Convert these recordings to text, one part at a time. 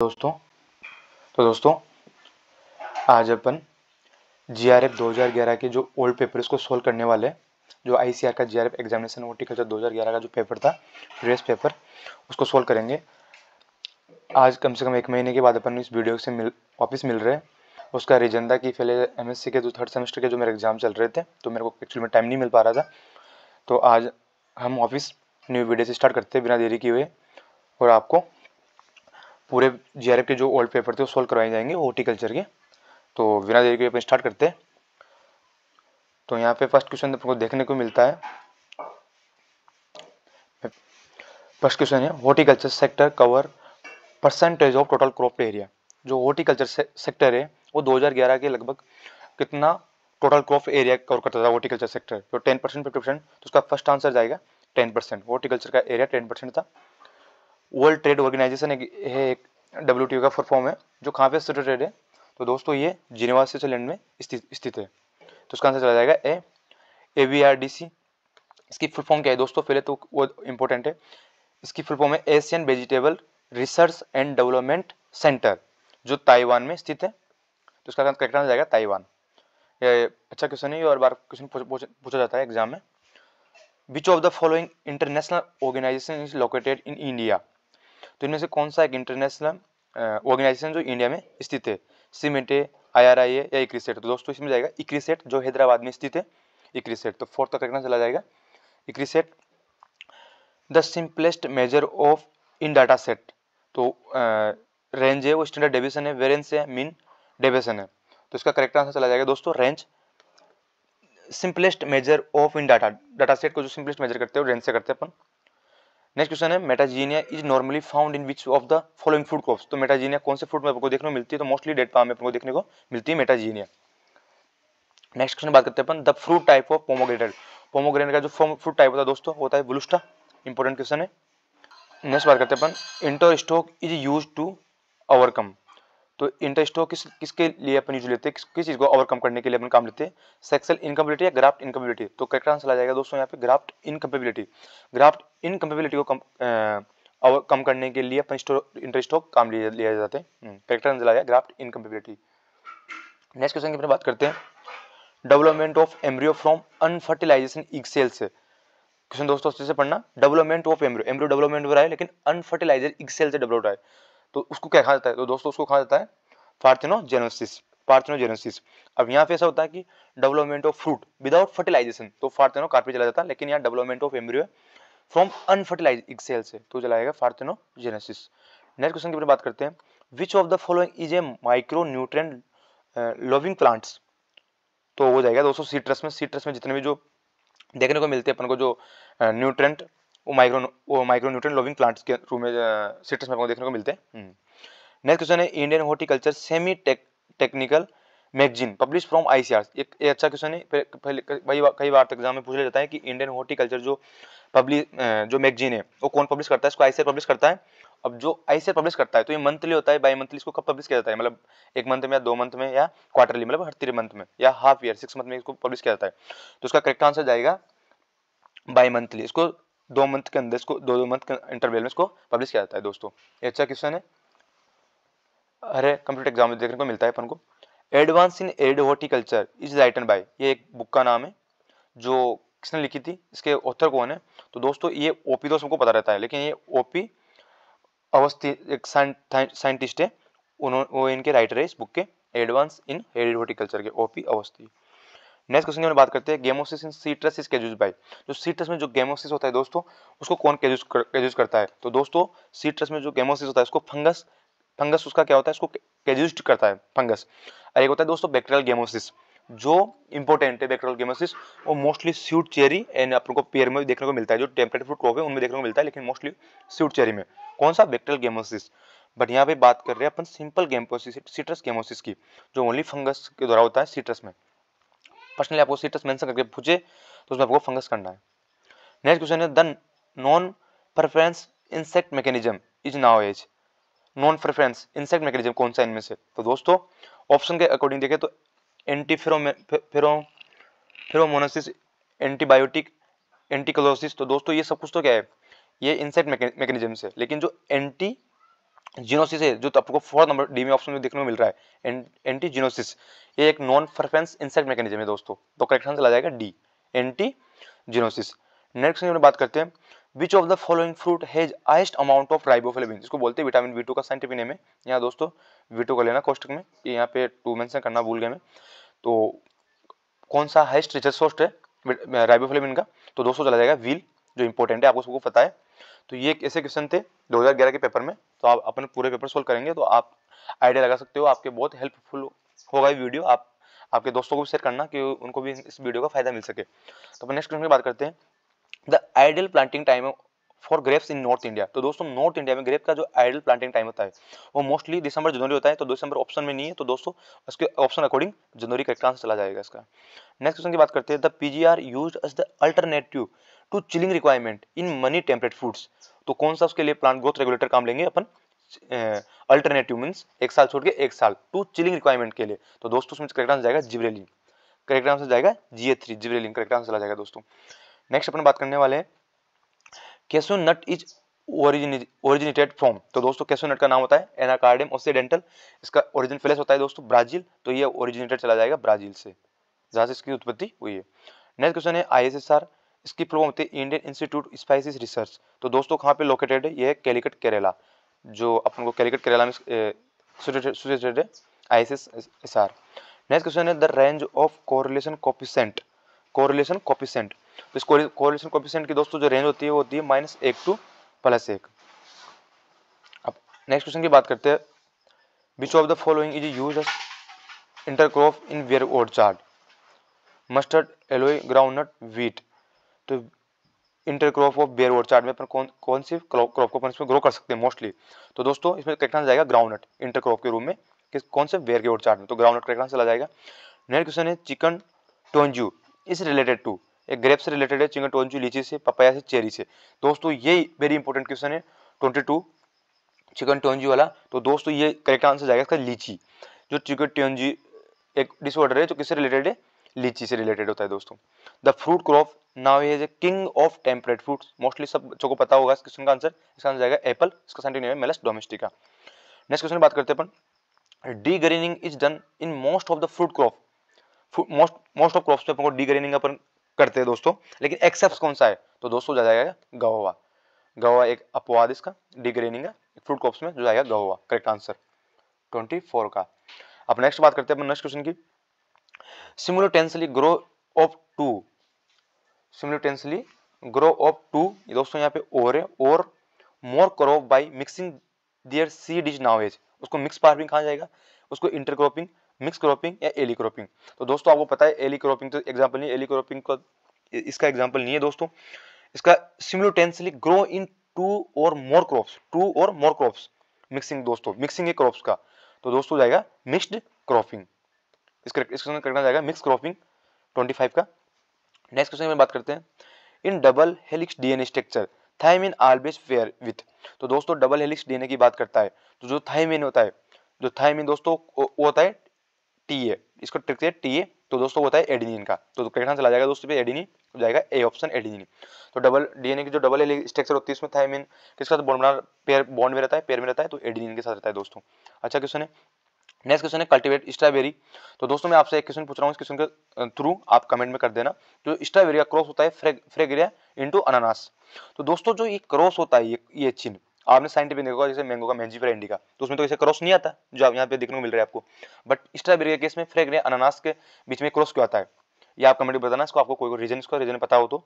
दोस्तों तो दोस्तों आज अपन जी आर एफ दो हज़ार ग्यारह के जो ओल्ड पेपर इसको सोल्व करने वाले जो आई सी आर का जी आर एफ एग्जामिनेशन हज़ार दो हज़ार ग्यारह का जो पेपर था प्रीवियस पेपर उसको सोल्व करेंगे आज कम से कम एक महीने के बाद अपन इस वीडियो से मिल वापस मिल रहे हैं उसका रीजन था कि पहले एम एस सी के जो थर्ड सेमेस्टर के जो मेरे एग्ज़ाम चल रहे थे तो मेरे को एक्चुअली में टाइम नहीं मिल पा रहा था तो आज हम ऑफिस न्यू वीडियो से स्टार्ट करते हैं बिना देरी किए हुए और आपको पूरे जे के जो ओल्ड पेपर थे वो सोल्व करवाए जाएंगे हॉर्टिकल्चर के तो बिना देरी के अपन स्टार्ट करते हैं तो यहाँ पे फर्स्ट क्वेश्चन आपको देखने को मिलता है फर्स्ट क्वेश्चन है horticulture sector cover percentage of total crop area जो हॉर्टिकल्चर सेक्टर है वो 2011 के लगभग कितना टोटल क्रॉप एरिया कवर करता था हॉर्टिकल्चर सेक्टर जो 10 परसेंट फिफ्टी तो उसका फर्स्ट आंसर जाएगा 10 परसेंट हॉर्टिकल्चर का एरिया 10 परसेंट था वर्ल्ड ट्रेड ऑर्गेनाइजेशन है एक डब्ल्यू का फुल फॉर्म है जो कहाँ पे सिटेटेड है तो दोस्तों ये जिनेवा स्विट्जरलैंड में स्थित है तो उसका आंसर चला जाएगा A A V R D C इसकी फुल फॉर्म क्या है दोस्तों पहले तो वो इम्पोर्टेंट है इसकी फुल फॉर्म है Asian vegetable research and development centre जो ताइवान में स्थित है तो इसका करेक्ट आंसर जाएगा ताइवान अच्छा क्वेश्चन है और बार क्वेश्चन पूछा जाता है एग्जाम में which of the following international organisation is located in India तो इनमें से कौन सा एक इंटरनेशनल ऑर्गेनाइजेशन जो इंडिया में स्थित है सीमेंटे आई आई या इक्रीसेट तो दोस्तों इसमें जाएगा इक्रीसेट जो हैदराबाद में स्थित है इक्रीसेट तो फोर्थ का करना चला जाएगा ICRISAT the simplest measure of in data set तो रेंज है वो स्टैंडर्ड डेविएशन है वेरेंस है मीन डेविएशन है तो इसका करेक्ट आंसर चला जाएगा दोस्तों range simplest measure of in data data set को जो सिंपलेस्ट मेजर करते हैं वो रेंज से करते हैं अपन नेक्स्ट क्वेश्चन है metaxenia is normally found in which of the following food crops तो मेटाजीनिया कौन से फूड में आपको देखने को मिलती है तो मोस्टली डेट पाम में आपको देखने को मिलती है मेटाजीनिया नेक्स्ट क्वेश्चन बात करते हैं अपन the fruit type of pomegranate pomegranate का जो फ्रूट टाइप होता है दोस्तों होता है बुलुस्टा इंपॉर्टेंट क्वेश्चन है नेक्स्ट बात करते हैं अपन interstock is use to overcome तो इंटरेस्ट हो किस किसके लिए अपन यूज लेते हैं किस, चीज़ को ओवरकम करने के लिए अपन काम लेते हैं सेक्सल इनकम्पेबिलिटी या ग्राफ्ट इनकम्पेबिलिटी तो करेक्ट आंसर आ जाएगा दोस्तों यहाँ पे ग्राफ्ट इनकम्पेबिलिटी ग्राफ्ट इनकम्पेबिलिटी को कम और कम करने के लिए अपन इंटरेस्ट हो काम लिया लिया जाते हैं करेक्ट हम्म, आंसर आ गया ग्राफ्ट इनकम्पेबिलिटी नेक्स्ट क्वेश्चन की अपने बात करते हैं development of embryo from unfertilisation egg cells question दोस्तों से पढ़ना development of embryo embryo development हो रहा है लेकिन अनफर्टिलाइजर इग सेल से डेवलप हो रहा है तो उसको क्या कहा जाता है तो दोस्तों उसको कहा जाता है पार्थेनोजेनेसिस पार्थेनोजेनेसिस अब यहाँ पे ऐसा होता है कि development of fruit without fertilisation तो फार्थेनो कार्पे चला जाता है लेकिन यहाँ development of embryo from unfertilise egg cell से तो चलाएगा फार्थेनोजेनेसिस नेक्स्ट क्वेश्चन की बात करते हैं which of the following is a micro nutrient loving plants तो हो जाएगा दोस्तों सीट्रस में सीट्रस में जितने भी जो देखने को मिलते हैं अपन को जो न्यूट्रेंट uh, वो माइक्रो वो माइक्रो न्यूट्रन लोविंग प्लांट्स के रूम में सिटर्स में आपको देखने को मिलते हैं नेक्स्ट हम्म। क्वेश्चन है Indian horticulture semi technical magazine publish from ICR एक ये अच्छा क्वेश्चन है भाई कई बार तक तो एग्जाम में पूछा जाता है कि इंडियन हॉर्टिकल्चर जो पब्लिश जो मैगजीन है वो कौन पब्लिश करता है इसको आईसीआर पब्लिश करता है अब जो आईसीआर पब्लिश करता है तो ये मंथली होता है बाई मंथली इसको कब पब्लिश किया जाता है मतलब एक मंथ में या दो मंथ में या क्वार्टरली मतलब हर तीन मंथ में या हाफ ईयर सिक्स मंथ में इसको पब्लिश किया जाता है तो उसका करेक्ट आंसर जाएगा बाई मंथली इसको दो मंथ के अंदर इसको दो दो मंथ के इंटरवेल में इसको पब्लिश किया जाता है दोस्तों ये अच्छा क्वेश्चन है अरे कंप्यूटर एग्जाम में देखने को मिलता है अपन को एडवांस इन एड हॉर्टिकल्चर इज राइटन बाय ये एक बुक का नाम है जो किसने लिखी थी इसके ऑथर कौन है तो दोस्तों ये ओपी तो सबको पता रहता है लेकिन ये ओपी अवस्थी एक साइंटिस्ट है उन्होंने वो इनके राइटर है इस बुक के एडवांस इन एड हॉर्टिकल्चर के ओपी अवस्थी नेक्स्ट क्वेश्चन में बात करते हैं gummosis in citrus is causes by जो सीट्रस में जो गेमोसिस होता है दोस्तों उसको कौन कैजूज कर, करता है तो दोस्तों सीट्रस में जो गेमोसिस होता है उसको फंगस फंगस उसका क्या होता है उसको कैजूज करता है फंगस और एक होता है दोस्तों बैक्टेरियल गेमोसिस जो इंपॉर्टेंट है बैक्टेरियल गेमोसिस वो मोस्टली स्वीट चेरी एंड आप को पेयर में भी देखने को मिलता है जो टेम्परेट फ्रूट क्रॉप है उनमें देखने को मिलता है लेकिन मोस्टली स्वीट चेरी में कौन सा बैक्टेरियल गेमोसिस बट यहाँ पे बात कर रहे हैं अपन सिंपल गेमोसिस सीट्रस गेमोसिस की जो ओनली फंगस के द्वारा होता है सीट्रस में पर्सनली आपको सीटस मेंशन करके पूछे तो उसमें आपको फंगस करना है नेक्स्ट क्वेश्चन है the non preference insect mechanism is known as non preference insect mechanism कौन सा इनमें से तो दोस्तों ऑप्शन के अकॉर्डिंग देखें तो एंटी फेरो फेरोमोनोसिस एंटीबायोटिक एंटीकोलोसिस तो दोस्तों ये सब कुछ तो क्या है ये इंसेक्ट मैकेनिज्म से लेकिन जो एंटी जीनोसिस है जो तो आपको फोर्थ नंबर डी में ऑप्शन में देखने को मिल रहा है एंटी जीनोसिस ये एक नॉन फरफेंस इंसेक्ट मैकेनिज्म है दोस्तों तो करेक्ट आंसर आ जाएगा डी एंटी जीनोसिस नेक्स्ट में बात करते हैं which of the following fruit has highest amount of riboflavin जिसको बोलते हैं विटामिन बी का साइंटिफिक नेम है यहाँ दोस्तों बी का लेना कोष्टक में यहाँ पे टू मेंशन करना भूल गए मैं तो कौन सा हाइस्ट रिचर्स सोस्ट है राइबोफ्लेविन का तो दोस्तों चला जाएगा व्हील जो इंपॉर्टेंट है आपको सबको पता है तो ये ऐसे क्वेश्चन थे 2011 के पेपर में तो आप अपने पूरे पेपर सोल्व करेंगे तो आप आइडिया लगा सकते हो आपके बहुत हेल्पफुल होगा ये वीडियो आप आपके दोस्तों को भी शेयर करना कि उनको भी इस वीडियो का फायदा मिल सके तो अपन नेक्स्ट क्वेश्चन की बात करते हैं the ideal planting time for grapes in north India तो दोस्तों नॉर्थ इंडिया में ग्रेप का जो आइडल प्लांटिंग टाइम होता है वो मोस्टली दिसंबर जनवरी होता है तो दिसंबर ऑप्शन में नहीं है तो दोस्तों उसके ऑप्शन अकॉर्डिंग जनवरी का आंसर चला जाएगा इसका नेक्स्ट क्वेश्चन की बात करते हैं the PGR use as the alternative to chilling requirement in many temperate foods तो कौन सा उसके लिए प्लांट ग्रोथ रेगुलेटर काम लेंगे अपन अल्टरनेटिव मीन एक साल छोड़ के एक साल टू चिलिंग रिक्वायरमेंट के लिए तो दोस्तों उसमें करेक्ट आंसर जाएगा जिब्रेलिन करेक्ट आंसर जाएगा GA three gibberellin correct answer चला जाएगा दोस्तों नेक्स्ट अपन बात करने वाले हैं कैसो नट इज ओरिजिनेटेड फ्रॉम तो दोस्तों कैसो नट का नाम होता है एनाकार्डियम ओक्सीडेंटल इसका ओरिजिन फ्लेस होता है दोस्तों ब्राजील तो ये ओरिजिनेटेड चला जाएगा ब्राजील से जहाँ से इसकी उत्पत्ति हुई है नेक्स्ट क्वेश्चन है आई इसकी फुल होती है इंडियन इंस्टीट्यूट स्पाइसिस रिसर्च तो दोस्तों कहाँ पे लोकेटेड है ये है कैलिकट केरला जो अपन को कैलिकट केरला में सुचेटेड है I S R next question है the range of correlation coefficient correlation coefficient तो इस कोरिलेशन कॉपिसेंट की दोस्तों जो रेंज होती है वो होती है माइनस एक टू प्लस एक अब नेक्स्ट क्वेश्चन की बात करते हैं which of the following is use intercrop in bear orchard mustard aloe groundnut wheat तो intercrop of bear orchard में अपन कौन कौन सी क्रॉप को अपन इसमें ग्रो कर सकते हैं मोस्टली तो दोस्तों इसमें करेक्ट आंसर जाएगा ग्राउंडनट इंटरक्रॉप के रूप में किस कौन से बेयर के वोट चार्ट में तो ग्राउंड करेक्ट आंसर चला जाएगा नेक्स्ट क्वेश्चन है chicken tongue is related to एक ग्रेप से रिलेटेड है चिकन टोंजू लीची से पपाया से चेरी से दोस्तों ये वेरी इंपॉर्टेंट क्वेश्चन है ट्वेंटी टू चिकन टोंजू वाला तो दोस्तों ये करेक्ट आंसर जाएगा इसका लीची जो चिकन टोंजू एक डिसऑर्डर है जो किससे रिलेटेड है लीची से रिलेटेड होता है दोस्तों the fruit crop known is a king of temperate fruit mostly सब बच्चों को पता होगा इस क्वेश्चन का आंसर इसका आंसर जाएगा एप्पल इसका scientific Malus domestica next question बात करते हैं अपन degreening is done in most of the fruit crop most most of crops पे को डी ग्रेनिंग अपन करते हैं दोस्तों लेकिन एक्सेप्ट कौन सा है तो दोस्तों जा जाएगा गवा गवा एक अपवाद इसका डी ग्रेनिंग है फ्रूट क्रॉप्स में जो जाएगा गवा करेक्ट आंसर 24 का अब नेक्स्ट बात करते हैं अपन नेक्स्ट क्वेश्चन की simultaneously grow of two simultaneously grow of two दोस्तों यहाँ पे और है और more crop by mixing their seed is as उसको मिक्स फार्मिंग कहा जाएगा उसको इंटरक्रॉपिंग मिक्स क्रॉपिंग या एली क्रॉपिंग तो दोस्तों आपको पता है एली क्रॉपिंग तो एग्जाम्पल नहीं एली क्रॉपिंग का इसका एग्जाम्पल नहीं है दोस्तों इसका सिमल्टेंसली ग्रो इन टू और मोर क्रॉप्स टू और मोर क्रॉप्स मिक्सिंग दोस्तों मिक्सिंग है क्रॉप्स का तो दोस्तों जाएगा मिक्सड क्रॉपिंग इसका इसका करना जाएगा मिक्स क्रॉपिंग 25 का नेक्स्ट क्वेश्चन में बात करते हैं in double helix DNA structure thymine always pair with तो दोस्तों डबल हेलिक्स डीएनए की बात करता है तो जो थायमिन होता है जो थायमिन तो दोस्तों वो होता है टी ए इसको ट्रिक है टी ए तो दोस्तों होता है एडिनिन का तो करेक्ट आंसर आ जाएगा दोस्तों पे एडिनिन हो जाएगा ए ऑप्शन एडिनिन तो डबल डीएनए की जो डबल हेलिक्स स्ट्रक्चर होती है इसमें थायमिन किसके साथ बॉन्ड बना पेयर बॉन्ड में रहता है पेयर में रहता है तो एडिनिन के साथ रहता है दोस्तों अच्छा क्वेश्चन है नेक्स्ट क्वेश्चन है कल्टीवेट स्ट्रॉबेरी तो दोस्तों मैं आपसे एक क्वेश्चन पूछ रहा हूँ इस क्वेश्चन के थ्रू आप कमेंट में कर देना जो तो स्ट्रॉबेरी का क्रॉस होता है फ्रेग, फ्रेगरिया इंटू अनानास तो दोस्तों जो ये क्रॉस होता है ये ये चिन्ह आपने साइंटिफिक देखा जैसे मैंगो का मैंजी मैंजीफेरा इंडिका तो उसमें तो ऐसे क्रॉस नहीं आता जो आप यहाँ पे देखने को मिल रहा है आपको बट स्ट्रॉबेरी के केस में फ्रेगरिया अनानास के बीच में क्रॉस क्यों आता है ये आप कमेंट में बताना इसको आपको कोई रीजन इसका रीजन पता हो तो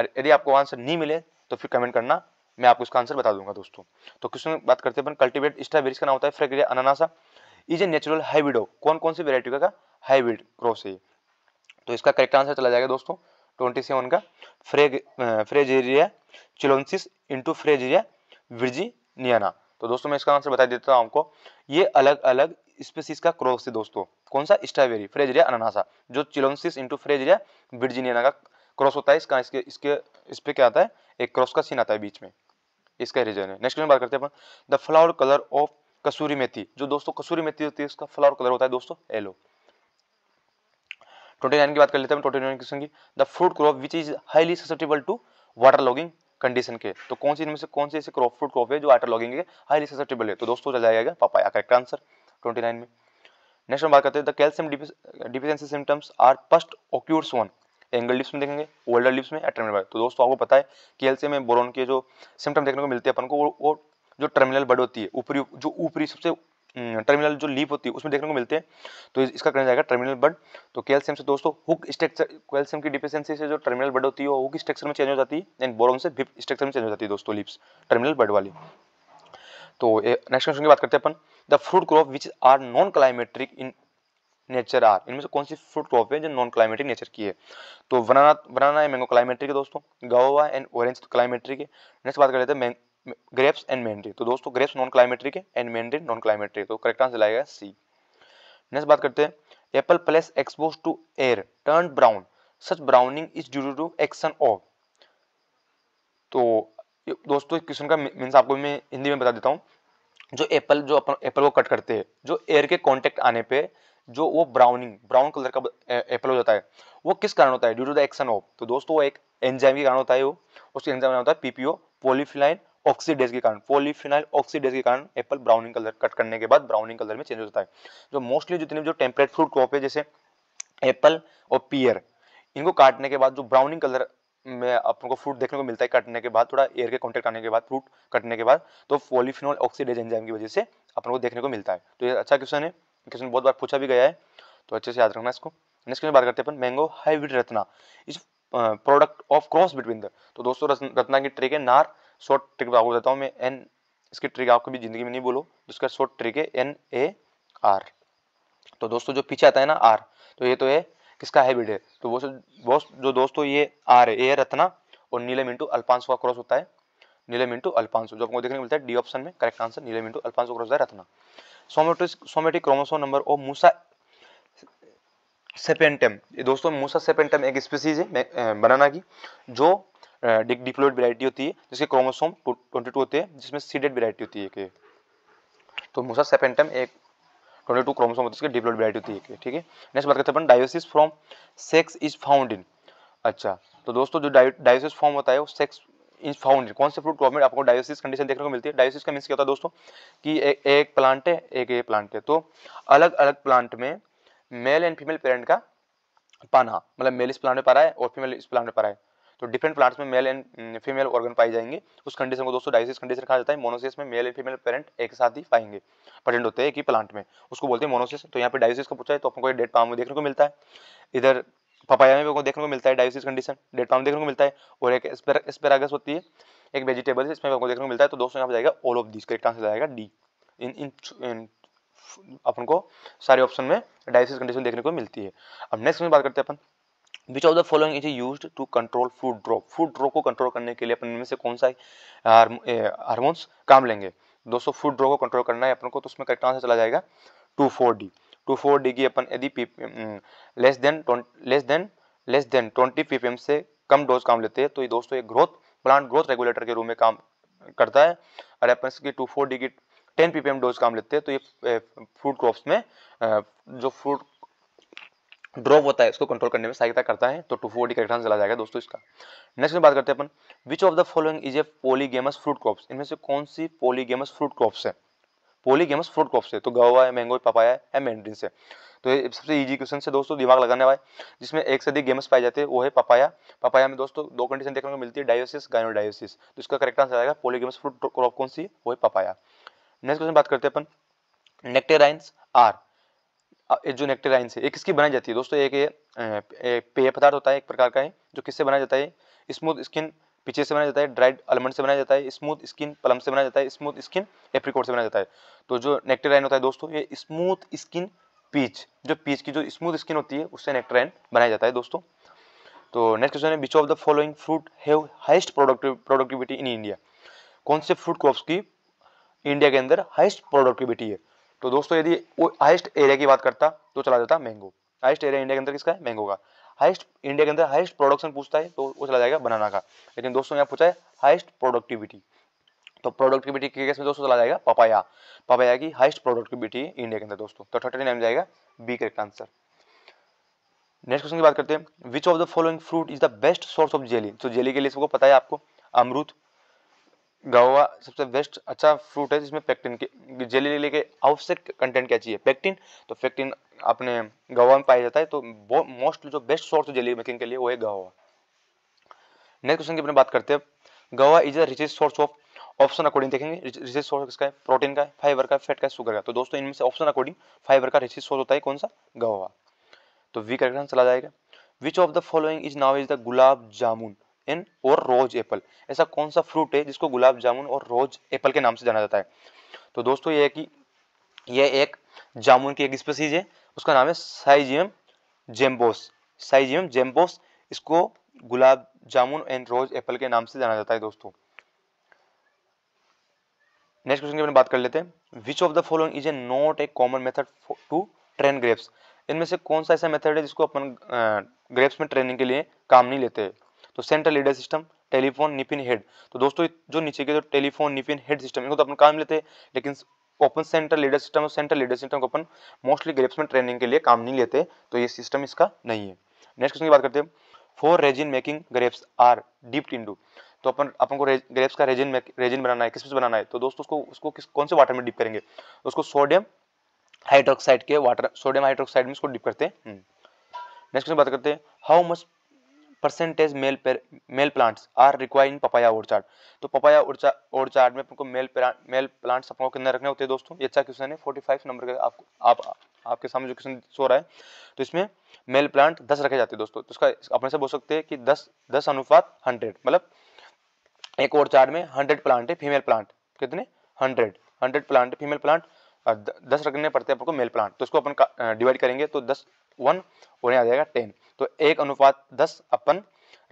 यदि आपको आंसर नहीं मिले तो फिर कमेंट करना मैं आपको इसका आंसर बता दूंगा दोस्तों तो क्वेश्चन बात करते हैं अपन कल्टीवेट स्ट्रॉबेरीज का नाम होता है Fragaria ananassa is a natural hybrid हो कौन कौन सी वेराइटी का हाइब्रिड क्रॉस है तो इसका करेक्ट आंसर चला जाएगा दोस्तों ट्वेंटी सेवन का फ्रेग फ्रेजेरिया चिलोन्सिस इंटू फ्रेजेरिया विर्जिनियाना तो दोस्तों मैं इसका आंसर बता देता हूँ आपको ये अलग अलग स्पेसिस का क्रॉस है दोस्तों कौन सा स्ट्रॉबेरी फ्रेजेरिया अनानासा जो चिलोन्सिस इंटू फ्रेजरिया विर्जिनियाना का क्रॉस होता है इसका इसके इसके इस पर क्या आता है एक क्रॉस का सीन आता है बीच में इसका रीजन है नेक्स्ट क्वेश्चन बात करते हैं अपन the flower colour of Kasuri methi जो दोस्तों कसूरी मेथी होती है उसका फ्लावर कलर होता है दोस्तों येलो ट्वेंटी नाइन की बात कर लेते हैं ट्वेंटी नाइन क्वेश्चन की the fruit crop which is highly susceptible to waterlogging condition के तो कौन सी इनमें से कौन सी ऐसे क्रॉप फ्रूट क्रॉप है जो वाटर लॉगिंग के हाईली ससेटेबल है तो दोस्तों चल जाएगा papaya correct answer twenty nine में नेक्स्ट हम बात करते हैं the calcium deficiency symptoms are first occurs on young leaves में देखेंगे ओल्डर लिप्स में एट्रेमेट तो दोस्तों आपको पता है कैल्शियम में बोरोन के जो सिम्टम देखने को मिलते हैं अपन को वो जो टर्मिनल बड होती है ऊपरी जो ऊपरी सबसे टर्मिनल हम्म, जो लीप होती है उसमें देखने को मिलते हैं तो इसका करना जाएगा टर्मिनल बड तो कैल्शियम से दोस्तों हुक स्ट्रक्चर कैल्शियम की डिफिशियंसी से जो टर्मिनल बड होती है वो हुक स्ट्रक्चर में चेंज हो जाती है एंड बोरोन से भिप स्ट्रक्चर में चेंज हो जाती है दोस्तों लीप्स टर्मिनल बड वाली तो नेक्स्ट क्वेश्चन की बात करते हैं अपन the fruit crop which are non climacteric in nature are इनमें से कौन सी फ्रूट क्रॉप है जो नॉन क्लाइमेटिक नेचर की है तो बनाना बनाना है मैंगो क्लाइमेट्रिक है दोस्तों गावा एंड ऑरेंज क्लाइमेट्रिक है नेक्स्ट बात कर लेते हैं ग्रेप्स एंड मेंड्री तो दोस्तों ग्रेप्स नॉन क्लाइमेट्रिक है एंड मेंड्री नॉन क्लाइमेट्रिक तो करेक्ट आंसर आएगा सी नेक्स्ट बात करते हैं apple plus exposed to air turn brown such browning is due to action of तो दोस्तों क्वेश्चन का मीन्स आपको मैं हिंदी में बता देता हूँ जो एप्पल जो अपन एप्पल को कट करते हैं जो एयर के कॉन्टेक्ट आने पे जो वो ब्राउनिंग ब्राउन कलर का एप्पल हो जाता है वो किस कारण होता है due to the action of तो दोस्तों वो एक एंजाइम के कारण होता है वो उसके एंजाइम होता है पीपीओ पोलिफिलाइन ऑक्सीडेज के कारण पॉलीफिनाइल ऑक्सीडेज के कारण एप्पल ब्राउनिंग कलर कट करने के बाद ब्राउनिंग कलर में चेंज होता है जो मोस्टली जितने जो टेम्परेट फ्रूट क्रॉप है जैसे एप्पल और पियर इनको काटने के बाद जो ब्राउनिंग कलर में अपन को फ्रूट देखने को मिलता है कटने के बाद थोड़ा एयर के कॉन्टेक्ट आने के बाद फ्रूट कटने के बाद तो पॉलीफिनोल ऑक्सीडेज एंजाइम की वजह से अपन को देखने को मिलता है तो ये अच्छा क्वेश्चन है क्वेश्चन बहुत बार पूछा भी गया है तो अच्छे से याद रखना इसको नेक्स्ट क्वेश्चन बात करते हैं अपन mango hybrid Ratna is product of cross between the तो दोस्तों रत्ना की ट्रे के नार शॉर्ट ट्रिक आपको बताता हूँ मैं एन इसकी ट्रिक आपको भी ज़िंदगी में नहीं बोलो जिसका शॉर्ट ट्रिक है एन ए आर तो दोस्तों जो पीछे आता है ना आर तो ये तो है किसका हैबिट है तो वो बहुत जो दोस्तों ये आर है ए रत्ना और नीलम इंटू अल्पांशु का क्रॉस होता है नीलम इंटू अल्पांशु जो आपको देखने को मिलता है डी ऑप्शन में correct answer Neelum into Alphonso cross है Ratna somatic somatic chromosome number of Musa sapientum ये दोस्तों मूसा सेपेंटम एक स्पीसीज है बनाना की जो डिप्लोइड वेराइटी होती है जिसके क्रोमोसोम 22 होते हैं जिसमें सीडेड वेराइटी होती है कि तो मूसा सेपेंटम एक 22 क्रोमोसोम होते हैं इसके डिप्लोइड वेराइटी होती है कि ठीक है नेक्स्ट बात करते हैं अपन dioecious from sex is found in अच्छा तो दोस्तों जो डायोसिस फॉर्म होता है वो सेक्स इज फाउंड कौन से फ्रूट क्रॉप में आपको डायोसिस कंडीशन देखने को मिलती है डायोसिस का मीन्स क्या होता है दोस्तों कि एक प्लांट है एक ये प्लांट है तो अलग अलग प्लांट में मेल एंड फीमेल पेरेंट का पाना मतलब मेल इस प्लांट में पा रहा है और फीमेल इस प्लांट में पा रहा है तो डिफरेंट प्लांट्स में मेल एंड फीमेल ऑर्गन पाए जाएंगे उस कंडीशन को दोस्तों डाइसिस कंडीशन कहा जाता है मोनोसिस में मेल एंड फीमेल पेरेंट एक साथ ही पाएंगे पेरेंट होते हैं एक ही प्लांट में उसको बोलते हैं मोनोसिस तो यहाँ पे डाइसिस का पूछा है तो आपको डेड पाम में देखने को मिलता है इधर पपाया में देखने को मिलता है डाइसिस कंडीशन डेड पाम देखने को मिलता है और एक स्पेरागस होती है एक वेजिटेबल इसमें आपको देखने को मिलता है तो दोस्तों यहाँ पे जाएगा all of this correct answer जाएगा डी इन इन अपन को सारे ऑप्शन में डायसिस कंडीशन देखने को मिलती है अब नेक्स्ट में बात करते हैं अपन which of the following is use to control fruit drop fruit drop को कंट्रोल करने के लिए अपन में से कौन सा हारमोन्स काम लेंगे दोस्तों फूड ड्रॉप को कंट्रोल करना है अपन को तो उसमें करेक्ट आंसर चला जाएगा two four D two four D की अपन यदि less than less than less than twenty M से कम डोज काम लेते हैं तो ये दोस्तों एक ग्रोथ प्लांट ग्रोथ रेगुलेटर के रूप में काम करता है और अपन की टू फोर डी की टेन एम डोज काम लेते हैं तो ये फ्रूट क्रॉप्स में जो फ्रूट ड्रॉप होता है उसको कंट्रोल करने में सहायता करता है तो टू फोर्टी का आंसर चला जाएगा दोस्तों इसका नेक्स्ट में बात करते हैं अपन which of the following is a polygamous fruit crops इनमें से कौन सी पोलीगेमस फ्रूट क्रॉप्स है पोलीगेमस फ्रूट क्रॉप्स है तो गवा है मैंगो पपाया है मैंड्रिन से तो ये सबसे ईजी क्वेश्चन से दोस्तों दिमाग लगाने वाला है जिसमें एक से अधिक गेम्स पाए जाते हैं वो है पपाया पपाया में दोस्तों दो कंडीशन देखने को मिलती है डायोसिस डायोसिस तो इसका करेक्ट आंसर आएगा पोलीगेमस फ्रूट क्रॉप कौन सी वो है पपाया नेक्स्ट क्वेश्चन बात करते हैं अपन नेक्टेराइन्स आर जो नेक्टेराइन से एक किसकी बनाई जाती है दोस्तों एक पेय पदार्थ होता है एक प्रकार का है जो किससे बनाया जाता है स्मूथ स्किन पीछे से बनाया जाता है ड्राइड आलमंड से बनाया जाता है स्मूथ स्किन पलम से बनाया जाता है स्मूथ स्किन एप्रिकोट से बनाया जाता है तो जो नेक्टेराइन होता है दोस्तों ये स्मूथ स्किन पीच जो पीच की जो स्मूथ स्किन होती है उससे नेक्टेराइन बनाया जाता है दोस्तों तो नेक्स्ट क्वेश्चन है which of the following fruit have highest productivity in India कौन से फ्रूट क्रॉप्स की इंडिया के अंदर हाइस्ट प्रोडक्टिविटी है तो दोस्तों यदि वो हाइस्ट एरिया की बात करता तो चला जाता मैंगो हाइस्ट एरिया इंडिया के अंदर किसका है मैंगो का हाइस्ट इंडिया के अंदर हाइस्ट प्रोडक्शन पूछता है तो वो चला जाएगा बनाना का लेकिन दोस्तों यहाँ पूछा है हाइस्ट प्रोडक्टिविटी तो प्रोडक्टिविटी के केस में दोस्तों चला जाएगा पपाया पपाया की हाइस्ट प्रोडक्टिविटी है इंडिया के अंदर दोस्तों तो थर्टी नाइन जाएगा B correct answer next question की बात करते हैं which of the following fruit is the best source of jelly तो जेली के लिए सबको पता है आपको अमरूद गवा सबसे बेस्ट अच्छा फ्रूट है जिसमें पैक्टिन के जेली लेके आवश्यक कंटेंट क्या चाहिए पैक्टिन तो पैक्टिन अपने गवा में पाया जाता है तो मोस्ट जो बेस्ट सोर्स है जेली मेकिंग के लिए वो है गवा नेक्स्ट क्वेश्चन की अपने बात करते हैं guava is a richest source of option according देखेंगे रिचेस्ट सोर्स किसका है प्रोटीन का फाइबर का फैट का शुगर का तो दोस्तों इनमें से ऑप्शन अकॉर्डिंग फाइबर का रिचेस्ट सोर्स होता है कौन सा गवा तो वी करेक्ट चला जाएगा which of the following is now is the gulab jamun in और रोज एप्पल ऐसा कौन सा फ्रूट है जिसको गुलाब जामुन और रोज एप्पल के नाम से जाना जाता है तो दोस्तों ये है कि यह एक जामुन की एक स्पेसीज है उसका नाम है साइजियम जेम्बोस साइजियम जेम्बोस इसको गुलाब जामुन एंड रोज एप्पल के नाम से जाना जाता है दोस्तों नेक्स्ट क्वेश्चन की बात कर लेते हैं which of the following is a not a common method to train grapes इनमें से कौन सा ऐसा मेथड है जिसको अपन ग्रेप्स में ट्रेनिंग के लिए काम नहीं लेते तो central leader system telephone Kniffin head तो दोस्तों जो नीचे के जो टेलीफोन निपिन हेड सिस्टम इनको तो अपन काम लेते हैं लेकिन ओपन सेंट्रल लीडर सिस्टम और सेंट्रल लीडर सिस्टम को अपन मोस्टली ग्रेप्स में ट्रेनिंग के लिए काम नहीं लेते तो ये सिस्टम इसका नहीं है नेक्स्ट क्वेश्चन की बात करते हैं for raisin making grapes are dipped into तो अपन अपन को ग्रेप्स का रेजिन रेजिन बनाना है किसमें बनाना है तो दोस्तों उसको उसको किस कौन से वाटर में डिप करेंगे तो उसको सोडियम हाइड्रोक्साइड के वाटर सोडियम हाइड्रोक्साइड में उसको डिप करते हैं नेक्स्ट हम्म। क्वेश्चन बात करते हैं how much percentage male male plants are require in papaya orchard तो पपाया ओरचार्ड में आपको मेल मेल प्लांट्स आपको कितने रखने होते हैं दोस्तों ये अच्छा क्वेश्चन है फोर्टी फाइव नंबर का आपको आप आपके सामने जो क्वेश्चन सो रहा है तो इसमें मेल प्लांट दस रखे जाते हैं दोस्तों तो इसका अपने से बोल सकते हैं कि दस दस अनुपात हंड्रेड मतलब एक ओरचार्ड में हंड्रेड प्लांट है फीमेल प्लांट कितने hundred hundred plant female plant और दस रखने पड़ते हैं आपको मेल प्लांट तो इसको अपन डिवाइड करेंगे तो दस वन और आ जाएगा टेन तो एक अनुपात दस अपन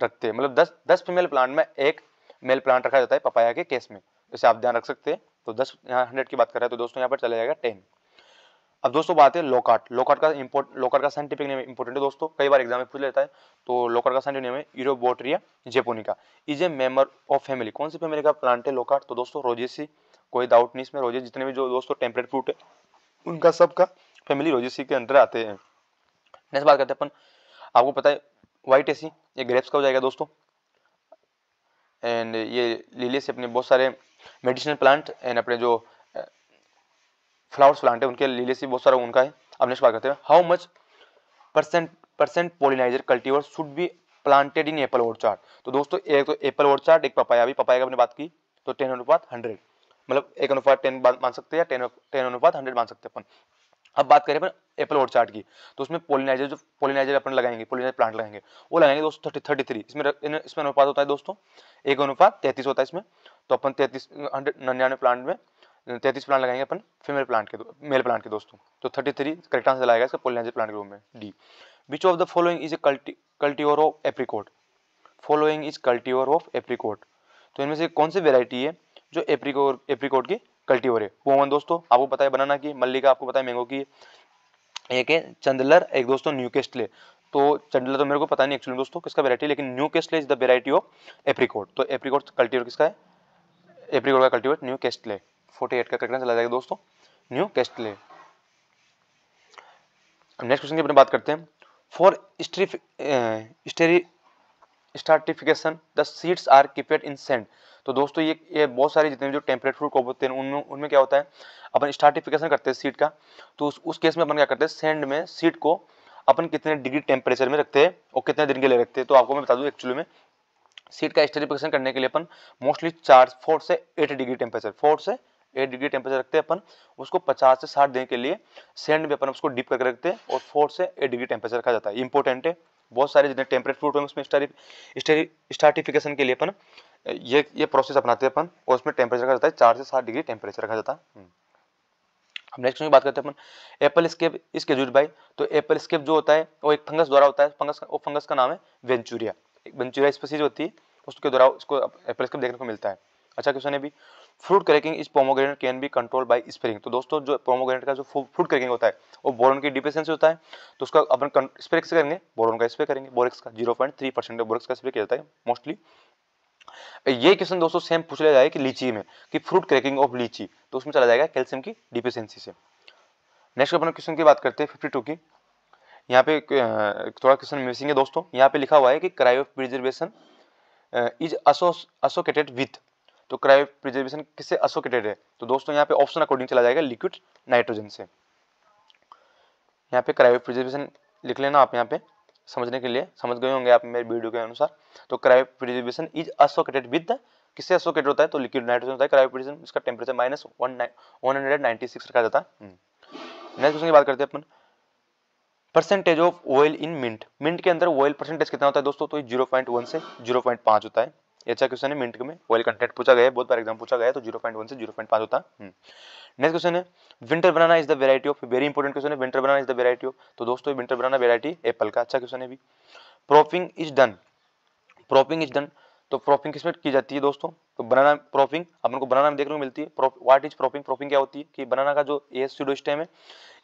रखते हैं मतलब दस दस फीमेल प्लांट में एक मेल प्लांट रखा जाता है पपाया के केस में इसे आप ध्यान रख सकते हैं तो दस यहाँ हंड्रेड की बात कर रहे हैं तो दोस्तों यहाँ पर चला जाएगा टेन अब दोस्तों बात है लोकाट लोकाट का इम्पोर्ट लोकाट का साइंटिफिक नेम इम्पोर्टेंट है दोस्तों कई बार एग्जाम में पूछ लेता है तो लोकाट का साइंटिफिक नेम है Eriobotrya japonica is a member of family कौन सी फैमिली का प्लांट है लोकाट तो दोस्तों रोजेसी कोई डाउट नहीं इसमें रोजेस जितने भी जो दोस्तों टेम्परेट फ्रूट है उनका सबका फैमिली रोजेसी के अंदर आते हैं नेक्स्ट बात करते हैं अपन आपको पता है वाइट एसी ये ग्रेप्स का हो जाएगा दोस्तों एंड ये लीलिए से अपने बहुत सारे मेडिसिनल प्लांट एंड अपने जो फ्लावर्स प्लांट है उनके लिली से बहुत सारा उनका है अब नेक्स्ट बात करते हैं how much percent percent pollinizer cultivar should be planted in apple orchard तो दोस्तों एक तो एप्पल चार्ट एक पपाया अभी पपाया की बात की तो टेन अनुपात हंड्रेड मतलब एक अनुपात टेन मान सकते हैं या टेन टेन अनुपात हंड्रेड मान सकते हैं अपन अब बात करें अपन एप्पल और चार्ट की तो उसमें पोलिनाइजर जो पोलिनाइजर अपन लगाएंगे पोलिनाइजर प्लांट लगाएंगे वो लगाएंगे दोस्तों थर्टी थर्टी थ्री इसमें इसमें अनुपात होता है दोस्तों एक अनुपात तैतीस होता है इसमें तो अपन तैतीस हंड्रेड प्लांट में तैतीस प्लांट लगाएंगे अपन फीमेल प्लांट के मेल प्लांट के दोस्तों तो थर्टी थ्री करेक्ट आंसर लगाएगा इसका पोलिनाइजर प्लांट के रूम में D which of the following is a culti cultivar of apricot following is cultivar of apricot तो इनमें से कौन सी वेराइटी है जो एप्रीकोट एप्रीकोट की कल्टीवर है वो दोस्तों आपको पता है बनाना की मल्ली का आपको पता है मैंगो की एक है चंदलर एक दोस्तों न्यू केस्टले तो चंडला तो मेरे को पता नहीं एक्चुअली दोस्तों किसका वेरायटी लेकिन Newcastle is the variety of apricot तो एप्रीकोट कल्टीवर किसका है एप्रीकोट का कल्टीवर न्यू केस्टले 48 का करेक्ट चला जाएगा दोस्तों न्यू केस्टले नेक्स्ट क्वेश्चन की अपने बात करते हैं फॉर स्टेरी stratification the seeds are keeped in sand तो दोस्तों ये ये बहुत सारे जितने भी जो टेम्पलेट फ्रूट कॉप होते हैं उनमें उनमें क्या होता है अपन स्टार्टिफिकेशन करते हैं सीट का तो उस उस केस में अपन क्या करते हैं सेंड में सीट को अपन कितने डिग्री टेम्परेचर में रखते हैं और कितने दिन के लिए रखते हैं तो आपको मैं बता दूँ एक्चुअली में सीट का स्टार्टिफिकेशन करने के लिए अपन मोस्टली चार फोर से एट डिग्री टेम्परेचर फोर से एट डिग्री टेम्परेचर रखते हैं अपन उसको पचास से साठ दिन के लिए सेंड में अपन उसको डिप करके रखते हैं और फोर से एट डिग्री टेम्परेचर रखा जाता है इंपॉर्टेंट है बहुत सारे जितने टेम्परेट फ्रूट हैं उसमें स्टार्टिफिकेशन के लिए अपन ये ये प्रोसेस अपनाते हैं अपन और उसमें टेम्परेचर रखा जाता है चार से सात डिग्री टेम्परेचर रखा जाता है हम्म। हम नेक्स्ट में बात करते हैं अपन एप्पल स्केप इसके केजूर भाई तो एप्पल स्केप जो होता है वो एक फंगस द्वारा होता है फंगस वो फंगस का नाम है वेंचूरिया एक वेंचूरिया स्पेसीज होती है उसके द्वारा उसको एप्पल स्केप देखने को मिलता है अच्छा क्वेश्चन है भी fruit cracking is pomegranate can be control by spraying तो दोस्तों जो पोमोग्रेनेट का जो फ्रूट क्रैकिंग होता है वो बोरोन की से होता है तो उसका अपन स्प्रे किससे करेंगे बोरोन का स्प्रे करेंगे बोरेक्स का zero point three percent borax का स्प्रे किया जाता है मोस्टली ये क्वेश्चन दोस्तों सेम पूछ लिया जाएगा कि लीची में कि फ्रूट क्रैकिंग ऑफ लीची तो उसमें चला जाएगा कैल्शियम की डिफिशियंसी से नेक्स्ट अपन क्वेश्चन की बात करते हैं फिफ्टी की यहाँ पे थोड़ा क्वेश्चन मिसिंग है दोस्तों यहाँ पे लिखा हुआ है कि cryopreservation is associated with तो क्राइव प्रिजर्वेशन किससे असोकेटेड है तो दोस्तों यहाँ पे ऑप्शन अकॉर्डिंग चला जाएगा लिक्विड नाइट्रोजन से यहाँ पे क्राइव प्रिजर्वेशन लिख लेना आप यहाँ पे समझने के लिए समझ गए होंगे आप मेरे वीडियो के अनुसार तो क्रायोप्रिजर्वेशन इज असोकेटेड विद किससे असोकेटेड होता है तो लिक्विड नाइट्रोजन होता है क्रायोप्रिजर्वेशन इसका टेम्परेचर माइनस रखा जाता है नेक्स्ट क्वेश्चन की बात करते हैं अपन percentage of oil in mint mint के अंदर ऑयल परसेंटेज कितना होता है दोस्तों तो जीरो पॉइंट वन से जीरो पॉइंट पांच होता है ये अच्छा क्वेश्चन है मिनट में ऑयल कंटेंट पूछा गया है बहुत बार एग्जाम पूछा गया तो जीरो पॉइंट वन से जीरो पॉइंट पांच होता हम्म। है नेक्स्ट क्वेश्चन है winter banana is the variety of very important question है winter banana is the variety of तो दोस्तों विंटर बनाना वेरायटी एप्पल का अच्छा क्वेश्चन है भी propping is done propping is done तो प्रॉपिंग किसमें की जाती है दोस्तों तो बनाना प्रॉपिंग अपन को बनाना में देखने को मिलती है व्हाट इज प्रॉपिंग प्रॉपिंग क्या होती है कि बनाना का जो एस स्टेम है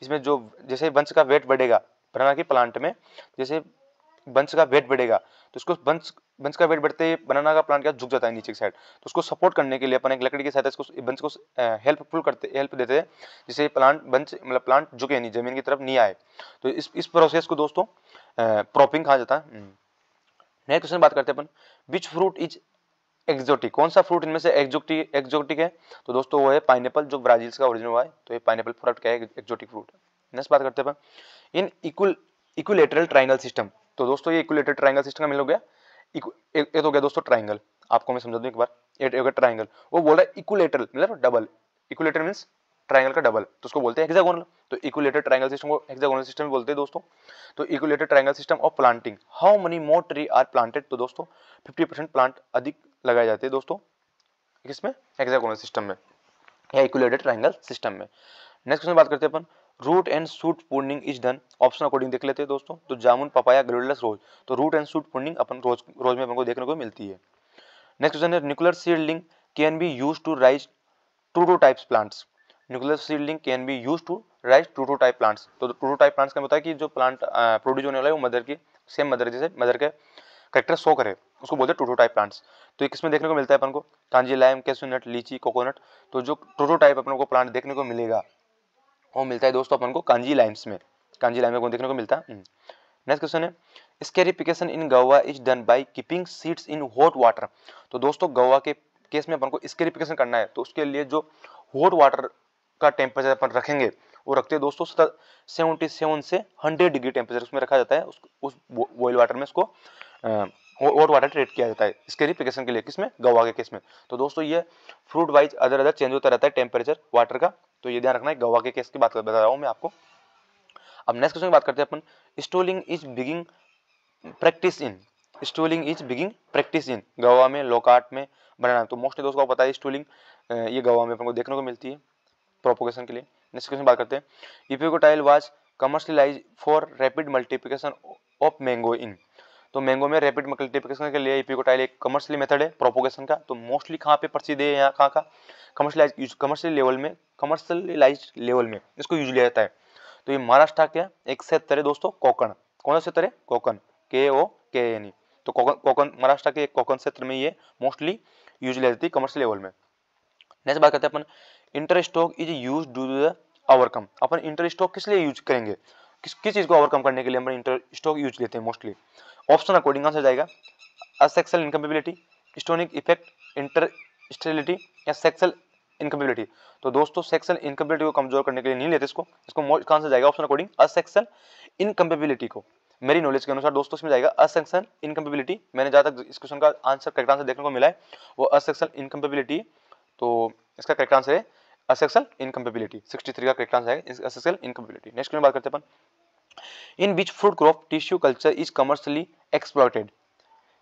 इसमें जो जैसे वंश का वेट बढ़ेगा बनाना के प्लांट में जैसे वंश का वेट बढ़ेगा तो इसको बंस बंस का वेट बढ़ते बनाना का प्लांट क्या झुक जाता है नीचे की साइड तो उसको सपोर्ट करने के लिए अपन एक लकड़ी के साथ इसको बंस को हेल्पफुल करते हेल्प देते हैं जिससे प्लांट बंस मतलब प्लांट झुके नहीं जमीन की तरफ नहीं आए तो इस इस प्रोसेस को दोस्तों प्रॉपिंग कहा जाता है हम्म। नेक्स्ट क्वेश्चन बात करते हैं अपन विच फ्रूट इज एक्जोटिक कौन सा फ्रूट इनमें से एक्जोटिक एक्जोटिक है तो दोस्तों वो है पाइनएपल जो ब्राजील का ओरिजिन हुआ है तो ये पाइनएपल फ्रूट क्या है एक्जोटिक फ्रूट नेक्स्ट बात करते हैं अपन in equal equilateral triangle system तो दोस्तों ये इक्वलेटर ट्राइंगल सिस्टम का मिल तो हो गया ये तो गया दोस्तों ट्राइंगल आपको मैं समझा दूँ एक बार एक ट्राइंगल वो बोल रहा है इक्वलेटर मतलब डबल इक्वलेटर मीन्स ट्राइंगल का डबल तो उसको बोलते हैं एक्जागोनल तो इक्वलेटर ट्राइंगल सिस्टम को एक्जागोनल सिस्टम भी बोलते हैं दोस्तों तो equilateral triangle system of planting how many more tree are planted तो दोस्तों फिफ्टी परसेंट प्लांट अधिक लगाए जाते हैं दोस्तों किसमें एक्जागोनल सिस्टम में या इक्वलेटर ट्राइंगल सिस्टम में नेक्स्ट क्वेश्चन बात करते हैं अपन root and shoot pruning is done option according देख लेते हैं दोस्तों तो जामुन पपाया ग्रेडलेस रोज तो रूट एंड सूट पूर्णिंग अपन रोज रोज में अपन को देखने को मिलती है नेक्स्ट क्वेश्चन है nuclear seedling can be use to raise to to types plants nuclear seedling can be use to raise to to type plants तो टू टू टाइप प्लांट्स का होता है कि जो प्लांट प्रोड्यूस होने वाला है वो मदर की सेम मदर जैसे मदर के करेक्टर शो करे उसको बोलते हैं टाइप प्लांट्स तो एक इसमें देखने को मिलता है अपन को कांजी लाइम कैसू नट लीची कोकोनट तो जो टाइप अपन को प्लांट देखने को मिलेगा वो मिलता है दोस्तों अपन को कांजी लाइम्स में कांजी लाइम में कौन देखने को मिलता है नेक्स्ट हम्म। क्वेश्चन है scarification in guava is done by keeping seeds in hot water तो दोस्तों गवा के केस में अपन को स्केरिफिकेशन करना है तो उसके लिए जो हॉट वाटर का टेम्परेचर अपन रखेंगे वो रखते हैं दोस्तों सेवेंटी सेवन से हंड्रेड डिग्री टेम्परेचर उसमें रखा जाता है उस बॉयल वाटर में उसको हॉट वाटर ट्रीट किया जाता है इसके रिपिकेशन के लिए किसमें गवा के केस में तो दोस्तों ये fruit wise other other change होता रहता है टेम्परेचर वाटर का तो ये ध्यान रखना है गवा के केस की बात कर बता रहा हूँ मैं आपको अब नेक्स्ट क्वेश्चन की बात करते हैं अपन stooling is begging practice in stooling is begging practice in guava में लोकाट में बनाना तो मोस्टली दोस्तों को पता है स्टोलिंग ये गवा में अपन को देखने को मिलती है प्रोपोगेशन के लिए नेक्स्ट क्वेश्चन बात करते हैं epicotyl was commercialise for rapid multiplication of mango in तो मैंगो में रैपिड मल्टीप्लिकेशन के लिए इपिकोटाइल एक कमर्शियली मेथड है प्रोपोगेशन का तो मोस्टली कहाँ पे प्रसिद्ध है यहाँ कहाँ का कमर्शलाइज कमर्शियल लेवल में कमर्शलाइज लेवल में इसको यूज लिया जाता है तो ये महाराष्ट्र का एक क्षेत्र है दोस्तों कोकण कौन सा क्षेत्र है कोकण के ओ के एन ई तो कोकण कोकण महाराष्ट्र के कोकण क्षेत्र में ये मोस्टली यूज लिया जाती है कमर्शियल लेवल में नेक्स्ट बात करते हैं अपन inter stock is use do the overcome अपन इंटर स्टॉक किस लिए यूज करेंगे किस किस चीज़ को ओवरकम करने के लिए हम इंटर स्टॉक यूज लेते हैं मोस्टली ऑप्शन अकॉर्डिंग आंसर जाएगा असेक्सल इनकम्पेबिलिटी स्टोनिक इफेक्ट इंटरस्टेलिटी या सेक्सल इनकम्पेबिलिटी तो दोस्तों सेक्सल इनकम्पेबिलिटी को कमजोर करने के लिए नहीं लेते इसको इसको मोस्ट आंसर जाएगा ऑप्शन अकॉर्डिंग असेक्सल इनकम्पेबिलिटी को मेरी नॉलेज के अनुसार दोस्तों इसमें जाएगा असेक्सल इनकम्पेबिलिटी मैंने जहाँ तक इस क्वेश्चन का आंसर करेक्ट आंसर देखने को मिला है वो असेक्सल इनकम्पेबिलिटी तो इसका करेक्ट आंसर है असेक्सुअल इनकम्पेबिलिटी 63 का करेक्ट आंसर है असेक्सल इनकम्पेबिलिटी नेक्स्ट क्वेश्चन बात करते हैं अपन in which fruit crop tissue culture is commercially exploited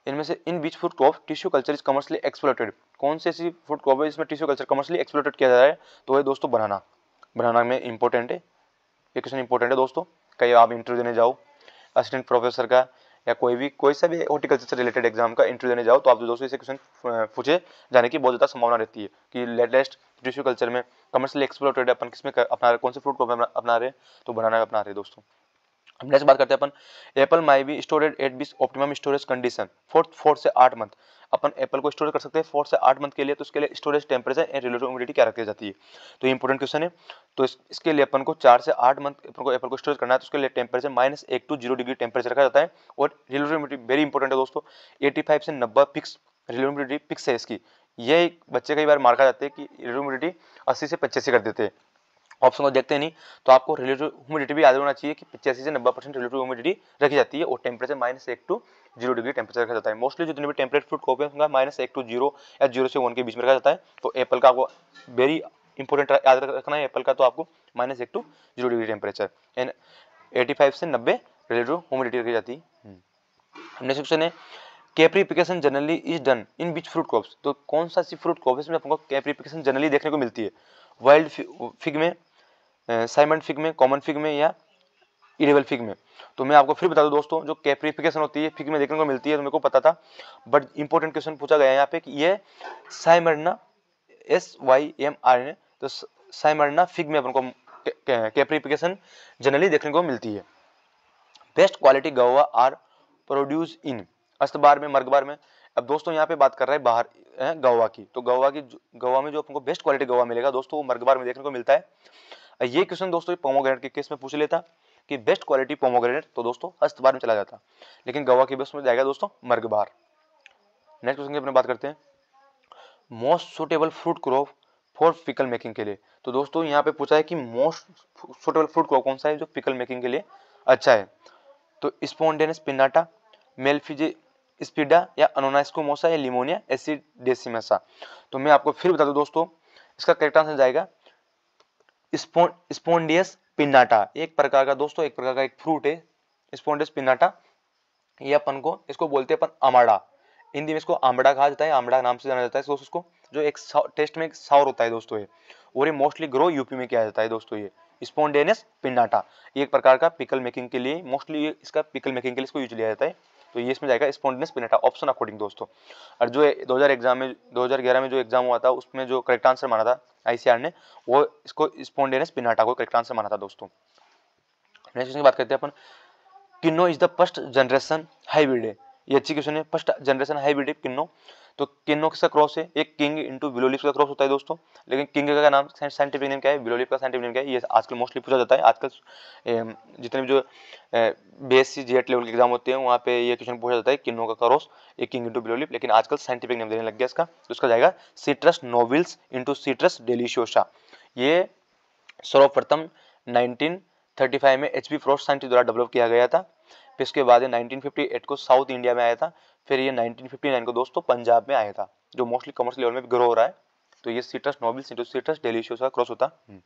इनमें से in which food crop tissue culture is commercially exploited कौन से ऐसी फूड क्रॉप है जिसमें टिश्यू कल्चर कमर्शली एक्सप्लोटेड किया जा रहा है तो है दोस्तों बनाना बनाना में इंपॉर्टेंट है ये क्वेश्चन इंपॉर्टेंट है दोस्तों कहीं आप इंटरव्यू देने जाओ असिस्टेंट प्रोफेसर का या कोई भी कोई सा भी हॉर्टिकल्चर से रिलेटेड एग्जाम का इंटरव्यू देने जाओ तो आप दोस्तों इसे क्वेश्चन पूछे जाने की बहुत ज़्यादा संभावना रहती है कि लेटेस्ट टिश्यू कल्चर में कमर्शियल एक्सप्लोटेड अपन किसमें अपना रहे कौन से फ्रूट को अपना रहे तो बनाना अपना रहे दोस्तों नेक्स्ट बात करते हैं अपन apple may be storage at बीस optimum storage condition fourth four से आठ मंथ अपन एप्पल को स्टोर कर सकते हैं फोर से आठ मंथ के लिए तो उसके लिए storage temperature and relative immunity क्या रखी जाती है तो इंपॉर्टेंट क्वेश्चन है तो इस, इसके लिए अपन को चार से आठ मंथ को एप्पल को स्टोरेज करना है तो उसके लिए टेम्परेचर माइनस एक टू जीरो डिग्री टेम्परेचर रखा जाता है और रिलेटिव इम्यूनिटी वेरी इंपॉर्टेंट है दोस्तों एटी फाइव से नब्बे फिक्स रिलेटिव इम्यूनिटी फिक्स है इसकी ये बच्चे कई बार मार्का जाते हैं कि रिलेटिव इम्यूनिटी अस्सी से पचासी कर देते हैं ऑप्शन को तो देखते नहीं तो आपको रिलेटिव ह्यूमिडिटी भी याद होना चाहिए कि पचासी से नब्बे परसेंट रिलेटिव ह्यूमिडिटी रखी जाती है और टेम्परेचर माइनस एक टू जीरो डिग्री टेम्परेचर रखा जाता है मोस्टली जितने भी टेम्परेट फ्रूट कॉपी होगा माइनस एक टू जीरो या जीरो से वन के बीच में रखा जाता है तो एप्पल का आपको वेरी इंपॉर्टेंट याद रखना है एप्पल का तो आपको माइनस एक to zero degree temperature and eighty five से नब्बे रिलेटिव ह्यूमिडिटी रखी जाती है नेक्स्ट क्वेश्चन है caprification generally is done in which fruit crops तो कौन सा सी फ्रूट क्रॉप इसमें आपको कैप्रीपिकेशन जनरली देखने को मिलती है वाइल्ड फिग में साइमन फिग में कॉमन फिग में या इरेबल फिग में तो मैं आपको फिर बता दूं दोस्तों जो कैप्रीफिकेशन होती है फिग में देखने को मिलती है तो मेरे को पता था बट इंपॉर्टेंट क्वेश्चन पूछा गया है यहाँ पे कि ये Smyrna S Y M R N तो साइमरना फिग में अपन को कैप्रीफिकेशन जनरली देखने को मिलती है best quality guava are produce in अस्तबार में मर्गबार में अब दोस्तों यहाँ पे बात कर रहे हैं बाहर गवा की तो गवा की गवा में जो आपको बेस्ट क्वालिटी गवा मिलेगा दोस्तों वो मर्गबार में देखने को मिलता है ये क्वेश्चन दोस्तों पोमोग्रेनेट के केस में पूछ लेता कि बेस्ट क्वालिटी पोमोग्रेनेट तो दोस्तों हस्तबार में चला जाता लेकिन गवा के बेस्ट में जाएगा दोस्तों मर्गबार नेक्स्ट क्वेश्चन की अपने बात करते हैं most suitable fruit crop for pickle making के लिए तो दोस्तों यहाँ पे पूछा है कि मोस्ट सुटेबल फ्रूट क्रॉप कौन सा है जो पिकल मेकिंग के लिए अच्छा है तो स्पोन्डेनस पिनाटा मेलफिजे स्पीडा या अनोनाइस्कोमोसा या लिमोनिया एसिडेसिमेसा तो मैं आपको फिर बता दूं दोस्तों इसका करेक्ट आंसर जाएगा स्पोंडियस पिन्नाटा एक प्रकार का दोस्तों एक प्रकार का एक फ्रूट है स्पोंडियस पिन्नाटा ये अपन को इसको बोलते हैं अपन अमाड़ा हिंदी में इसको आमड़ा कहा जाता है आमड़ा नाम से जाना जाता है दोस्तों इसको जो एक टेस्ट में एक सावर होता है दोस्तों ये और ये मोस्टली ग्रो यूपी में किया जाता है दोस्तों ये स्पोंडेनियस पिन्नाटा एक प्रकार का पिकल मेकिंग के लिए मोस्टली इसका पिकल मेकिंग के लिए इसको यूज लिया जाता है तो ये इसमें जाएगा स्पॉन्डिनस पिनेटा ऑप्शन अकॉर्डिंग दोस्तों और जो 2000 एग्जाम में 2011 में जो एग्जाम हुआ था उसमें जो करेक्ट आंसर माना था आईसीआर ने वो इसको स्पॉन्डिनस पिनाटा को करेक्ट आंसर माना था दोस्तों नेक्स्ट क्वेश्चन की बात करते हैं अपन Kinnow is the first generation hybrid ये अच्छी क्वेश्चन है फर्स्ट जनरेशन हाईब्रिड किन्नो तो किन्नो का क्रॉस है एक किंग इंटू बिलोलिप का क्रॉस होता है दोस्तों लेकिन किंग का नाम साइंटिफिक नेम क्या है बिलोलिप का साइंटिफिक नेम क्या है ये आजकल मोस्टली पूछा जाता है आजकल जितने भी जो बी एस सी लेवल के एग्जाम होते हैं वहाँ पे ये क्वेश्चन पूछा जाता है किन्नो का क्रॉस एक किंग इंटू बिलोलिप लेकिन आजकल साइंटिफिक नेम देने लग गया इसका तो जाएगा citrus nobilis into citrus deliciosa ये सर्वप्रथम नाइनटीन थर्टी फाइव में एच पी फ्रॉस्ट साइंटिस्ट द्वारा डेवलप किया गया था फिर इसके बाद ये 1958 को साउथ इंडिया में आया था फिर ये 1959 को दोस्तों पंजाब में आया था जो मोस्टली कमर्स लेवल में ग्रो हो रहा है तो ये citrus nobilis into citrus delicious का क्रॉस होता हम्म।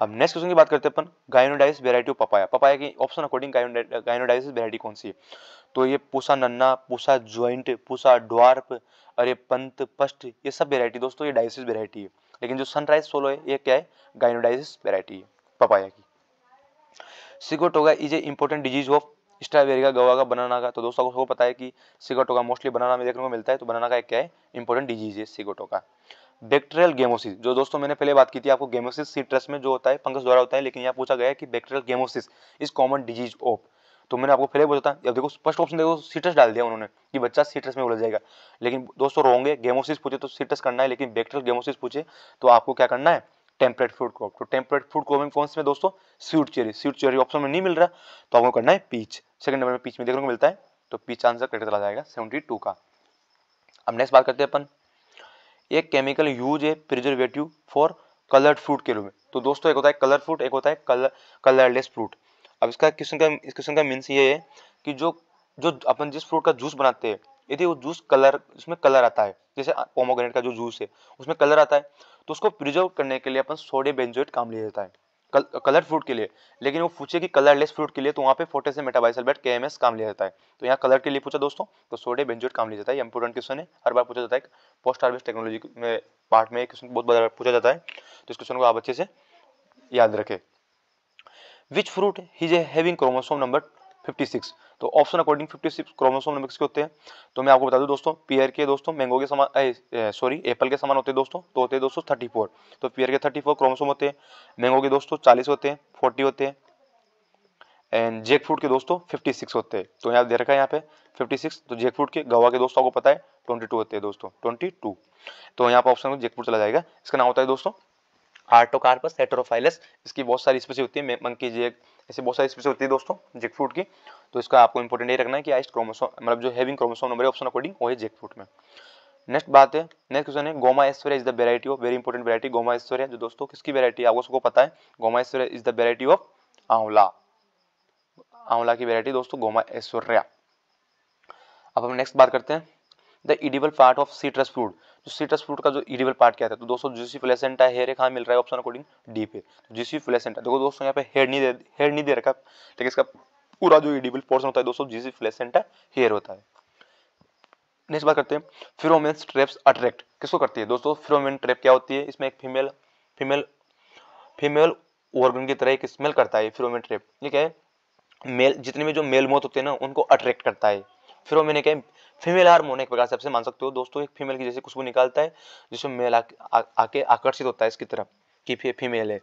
अब नेक्स्ट क्वेश्चन की बात करते हैं अपन gynodioecious variety of papaya papaya की ऑप्शन अकॉर्डिंग गायनोडाइस वेराइटी कौन सी है तो ये पूसा नन्ना पूसा ज्वाइंट पूसा ड्वार्प अरे पंत पष्ट ये सब वेराइटी दोस्तों ये डाइसिस वेराइटी है लेकिन जो सनराइज सोलो है ये क्या है गायनोडाइसिस वेराइटी है पपाया की सिकोटोगा is a important disease of strawberry का गवा का बनाना का तो दोस्तों आपको पता है कि सिगोटो का मोस्टली बनाना में देखने को मिलता है तो बनाना का एक क्या है इंपॉर्टेंट डिजीज है सिगोटो का बैक्टेरियल गेमोसिस जो दोस्तों मैंने पहले बात की थी आपको गेमोसिस सीट्रस में जो होता है फंगस द्वारा होता है लेकिन यहाँ पूछा गया है कि bacterial gummosis is common disease of तो मैंने आपको पहले बोला था अब देखो फर्स्ट ऑप्शन देखो सीट्रस डाल दिया उन्होंने कि बच्चा सीट्रस में उलझ जाएगा लेकिन दोस्तों रोंगे गेमोसिस पूछे तो सीट्रस करना है लेकिन बैक्टेरियल गेमोसिस पूछे तो आपको क्या करना है टेम्परेट फ्रूट क्रॉप तो टेम्परेट फ्रूट क्रॉप में कौन से दोस्तों sweet cherry sweet cherry option में नहीं मिल रहा तो आपको करना है पीच सेकंड नंबर में पीच में देखने को मिलता है तो पीच आंसर करके चला जाएगा सेवेंटी टू का अब नेक्स्ट बात करते हैं अपन एक केमिकल यूज है प्रिजर्वेटिव फॉर कलर्ड फ्रूट के रूप में तो दोस्तों एक होता है कलर फ्रूट एक होता है कलर कलरलेस फ्रूट अब इसका क्वेश्चन का इस क्वेश्चन का मीन्स ये है कि जो जो अपन जिस फ्रूट का जूस बनाते हैं यदि वो जूस कलर उसमें कलर आता है जैसे पोमोग्रेनेट का जो जूस है उसमें कलर आता है तो उसको प्रिजर्व करने के लिए अपन सोडियम बेंजोएट काम लिया जाता है कल, कलर फ्रूट के लिए लेकिन वो पूछे कि कलरलेस फ्रूट के लिए तो वहाँ पे फोटे से मेटाबाइसलबेट के एम एस काम लिया जाता है तो यहाँ कलर के लिए पूछा दोस्तों तो सोडे बेंजोट काम लिया जाता है इंपॉर्टेंट क्वेश्चन है हर बार पूछा जाता है पोस्ट हार्वेस्ट टेक्नोलॉजी में पार्ट में क्वेश्चन बहुत बार पूछा जाता है तो इस क्वेश्चन को आप अच्छे से याद रखें which fruit is having chromosome number 56 तो option according 56 six chromosome number किसके होते हैं तो मैं आपको बता दूं दोस्तों पियर के दोस्तों मैंगो के समान सॉरी एप्पल के समान होते हैं दोस्तों तो होते हैं दोस्तों 34 तो पियर के 34 क्रोमोसोम होते हैं मैंगो के दोस्तों 40 होते हैं 40 होते हैं एंड जेक फ्रूट के दोस्तों 56 होते हैं तो यहाँ दे रखा है यहाँ पे 56 तो जेक फ्रूट के गवा के दोस्तों आपको पता है 22 होते हैं दोस्तों 22 तो यहाँ पर ऑप्शन जेक फ्रूट चला जाएगा इसका नाम होता है दोस्तों हार्टोकार्पस हेट्रोफाइलस इसकी बहुत सारी स्पीसी होती है मंकी जेक ऐसी बहुत सारी स्पीसी होती है दोस्तों जेक फ्रूट की तो इसका आपको इंपॉर्टेंट ये रखना है कि आइस क्रोमोसोम मतलब जो having chromosome number option according वो है जेक फ्रूट में नेक्स्ट बात है नेक्स्ट क्वेश्चन है Goma Aishwarya is the variety of very important variety Goma Aishwarya जो दोस्तों किसकी वेरायटी आपको सबको पता है Goma Aishwarya is the variety of amla आंवला की वेरायटी दोस्तों गोमा ऐश्वर्या अब हम नेक्स्ट बात करते हैं the edible part of citrus fruit जो सीट्रस फ्रूट का जो इडिबल पार्ट क्या था तो दोस्तों जूसी फ्लेसेंटा हेयर है कहाँ मिल रहा है ऑप्शन अकॉर्डिंग डी पे जूसी तो फ्लेसेंटा देखो दोस्तों यहाँ पे हेड नहीं दे हेड नहीं दे रखा लेकिन इसका पूरा जो इडिबल पोर्सन होता है दोस्तों जूसी फ्लेसेंटा हेयर होता है नेक्स्ट बात करते हैं फिरोमेन ट्रेप्स अट्रैक्ट किसको करती है दोस्तों फिरोमेन ट्रैप क्या होती है इसमें एक फीमेल फीमेल फीमेल ऑर्गन की तरह एक स्मेल करता है फिरोमेन ट्रैप ठीक है मेल जितने भी जो मेल मौत होते हैं ना उनको अट्रैक्ट करता है फिर वो मैंने कहा फीमेल हार्मोन एक प्रकार से आपसे मान सकते हो दोस्तों एक फीमेल की जैसे खुशबू निकालता है जिसमें मेल आके आकर्षित होता है इसकी तरफ कि फीमेल है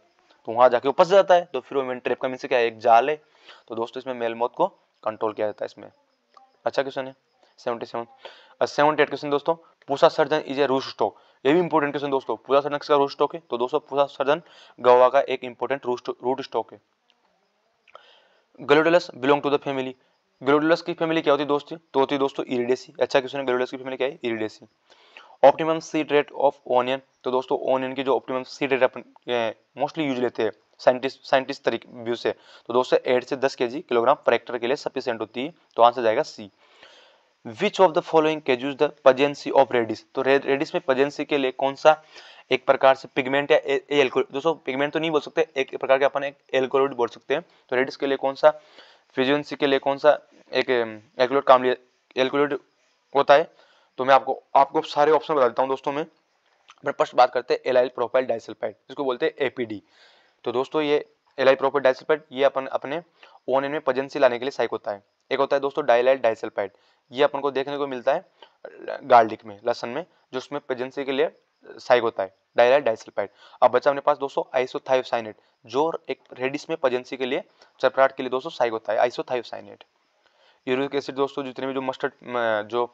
तो वहाँ जाके वो फंस जाता है तो फिर वो मेन ट्रेप का मीन से क्या है एक जाल है तो दोस्तों इसमें मेल मौत को कंट्रोल किया जाता है इसमें अच्छा क्वेश्चन है seventy seven seventy eight question दोस्तों पूसा सर्जन इज ए रूस स्टॉक ये भी इंपॉर्टेंट क्वेश्चन दोस्तों पूसा सर्जन का रूट स्टॉक है तो दोस्तों पूसा सर्जन गोवा का एक इंपॉर्टेंट रूट स्टॉक है gladiolus belong to the family gladiolus की फैमिली क्या होती है दोस्तों तो होती दोस्तों इरिडेसी अच्छा क्वेश्चन है ग्लोडुलस की फैमिली क्या है Iridaceae optimum seed rate of onion तो दोस्तों ऑनियन की जो ऑप्टिमम सीड रेट अपन मोस्टली यूज लेते हैं साइंटिस्ट साइंटिस्ट तरीके व्यू से तो दोस्तों एट से दस के किलोग्राम पर एक्टर के लिए सफिशियंट होती है तो आंसर जाएगा C which of the following cause the pungency of radish तो रेडिस में पजेंसी के लिए कौन सा एक प्रकार से पिगमेंट या एल्कोल दोस्तों पिगमेंट तो नहीं बोल सकते एक प्रकार के अपन एक एल्कोलोइड बोल सकते हैं तो रेडिस के लिए कौन सा फ्रीजेंसी के लिए कौन सा एक एलकुलेट काम लिया कैलकुलेट होता है तो मैं आपको आपको सारे ऑप्शन बता देता हूँ दोस्तों में मैं फर्स्ट बात करते हैं एलाइल प्रोफाइल डाइसल्फाइड जिसको बोलते हैं एपीडी तो दोस्तों ये एलाइल प्रोफाइल डाइसल्फाइड ये अपन अपने ओन एन में पजेंसी लाने के लिए साइक होता है एक होता है दोस्तों डाइलाइल डाइसल्फाइड ये अपन को देखने को मिलता है गार्लिक में लहसन में जो उसमें पजेंसी के लिए साइक होता है डायलाइट डाइसल्फाइड अब बचा अपने पास दोस्तों आइसोथाइवसाइनेट जो एक रेडिस में पजेंसी के लिए चपराट के लिए दोस्तों साइक होता है आइसोथाइसाइनेट यूरिक एसिड दोस्तों जितने भी जो मस्टर्ड जो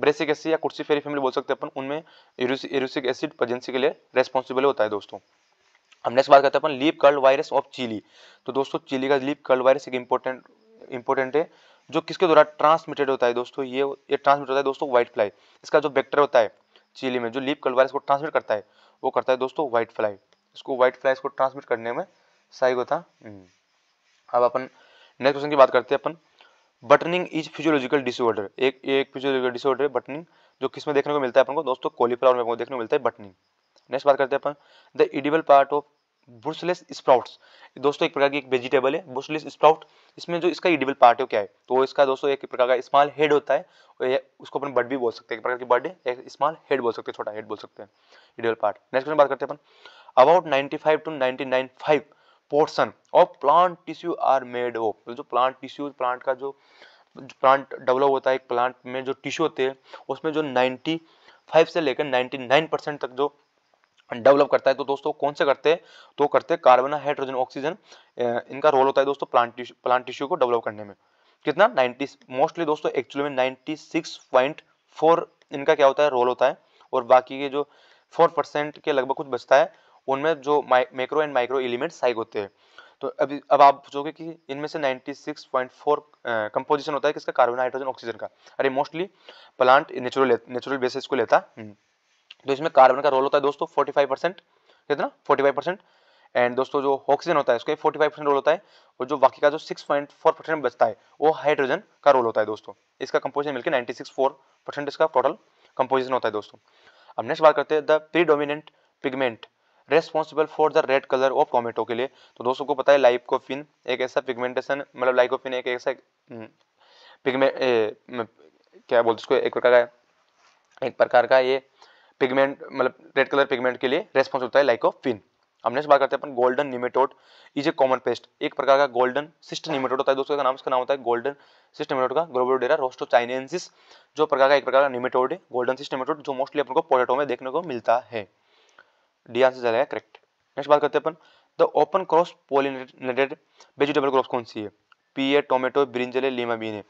ब्रेसिक एसिड या कुर्सी फेरी फैमिली बोल सकते हैं अपन उनमें यूरिक एसिड पजेंसी के लिए रेस्पॉन्सिबल होता है दोस्तों हम नेक्स्ट बात करते हैं अपन leaf curl virus of chilli तो दोस्तों चिली का लीप कर्ल वायरस एक इंपॉर्टेंट इंपॉर्टेंट है जो किसके द्वारा ट्रांसमिटेड होता है दोस्तों ये ये ट्रांसमिट होता है दोस्तों व्हाइट फ्लाई इसका जो वेक्टर होता है चिली में जो लीप कर्ल वायरस को ट्रांसमिट करता है वो करता है दोस्तों व्हाइट फ्लाई इसको व्हाइट फ्लैश को ट्रांसमिट करने में सहायक होता अब अपन नेक्स्ट क्वेश्चन की बात करते हैं अपन बटनिंग इज फिजियोलॉजिकल डिसऑर्डर एक एक फिजियोलॉजिकल डिसऑर्डर है बटनिंग जो किस में देखने को मिलता है अपन को दोस्तों कोलीफ्लावर में देखने को मिलता है बटनिंग नेक्स्ट बात करते हैं अपन the edible part of Brussels sprouts दोस्तों एक प्रकार की एक वेजिटेबल है ब्रुसलेस स्प्राउट इसमें जो इसका इडिबल पार्ट है क्या है तो इसका दोस्तों एक प्रकार का स्मॉल हेड होता है और उसको अपन बड भी बोल सकते हैं एक प्रकार की बड है एक स्मॉल हेड बोल सकते हैं छोटा हेड बोल सकते हैं इडिबल पार्ट नेक्स्ट क्वेश्चन बात करते हैं अपन about 95 to 99.5 five portion of plant tissue are made of जो प्लांट टिश्यू प्लांट का जो प्लांट डेवलप होता है प्लांट में जो टिश्यू होते हैं उसमें जो 95 से लेकर 99 परसेंट तक जो डेवलप करता है तो दोस्तों कौन से करते हैं तो करते हैं कार्बन हाइड्रोजन ऑक्सीजन इनका रोल होता है दोस्तों प्लांट टिश्यू प्लांट टिश्यू को डेवलप करने में कितना 90 मोस्टली दोस्तों एक्चुअली में 96.4 इनका क्या होता है रोल होता है और बाकी के जो 4 परसेंट के लगभग कुछ बचता है उनमें जो मैक्रो एंड माइक्रो एलिमेंट्स साइक होते हैं तो अभी अब आप सोचोगे कि इनमें से 96.4 कंपोजिशन होता है किसका कार्बन हाइड्रोजन ऑक्सीजन का अरे mostly plant natural natural basis को लेता है हम्म। तो इसमें कार्बन का रोल होता है दोस्तों 45 परसेंट कितना 45 परसेंट एंड दोस्तों जो ऑक्सीजन होता है उसका 45 परसेंट रोल होता है और जो बाकी का जो 6.4 परसेंट बचता है वो हाइड्रोजन का रोल होता है दोस्तों इसका कंपोजिशन मिलकर फोर परसेंट इसका टोटल कंपोजिशन होता है दोस्तों अब नेक्स्ट बात करते हैं the pre pigment responsible for the red colour of tomato के लिए तो दोस्तों को पता है लाइकोफिन एक ऐसा पिगमेंटेशन मतलब लाइकोफिन एक ऐसा पिगमेंट हम्म, क्या बोलते इसको एक प्रकार का एक प्रकार का ये पिगमेंट मतलब रेड कलर पिगमेंट के लिए रेस्पॉन्स होता है लाइकोफिन हमने नेक्स्ट बात करते हैं अपन golden nematode is a common pest एक प्रकार का गोल्डन सिस्ट निमेटोड होता है दोस्तों का नाम इसका नाम होता है गोल्डन सिस्ट निमेटोड का ग्लोबोडेरा रोस्टोचाइनेंसिस जो प्रकार का एक प्रकार का निमेटोड है गोल्डन सिस्ट निमेटोड जो मोस्टली अपन को पोटेटो में देखने को मिलता है डी आंसर जाएगा करेक्ट नेक्स्ट बात करते अपन the open cross pollinated vegetable crop कौन सी है पी ए टोमेटो ब्रिंजल है लीमा बीन है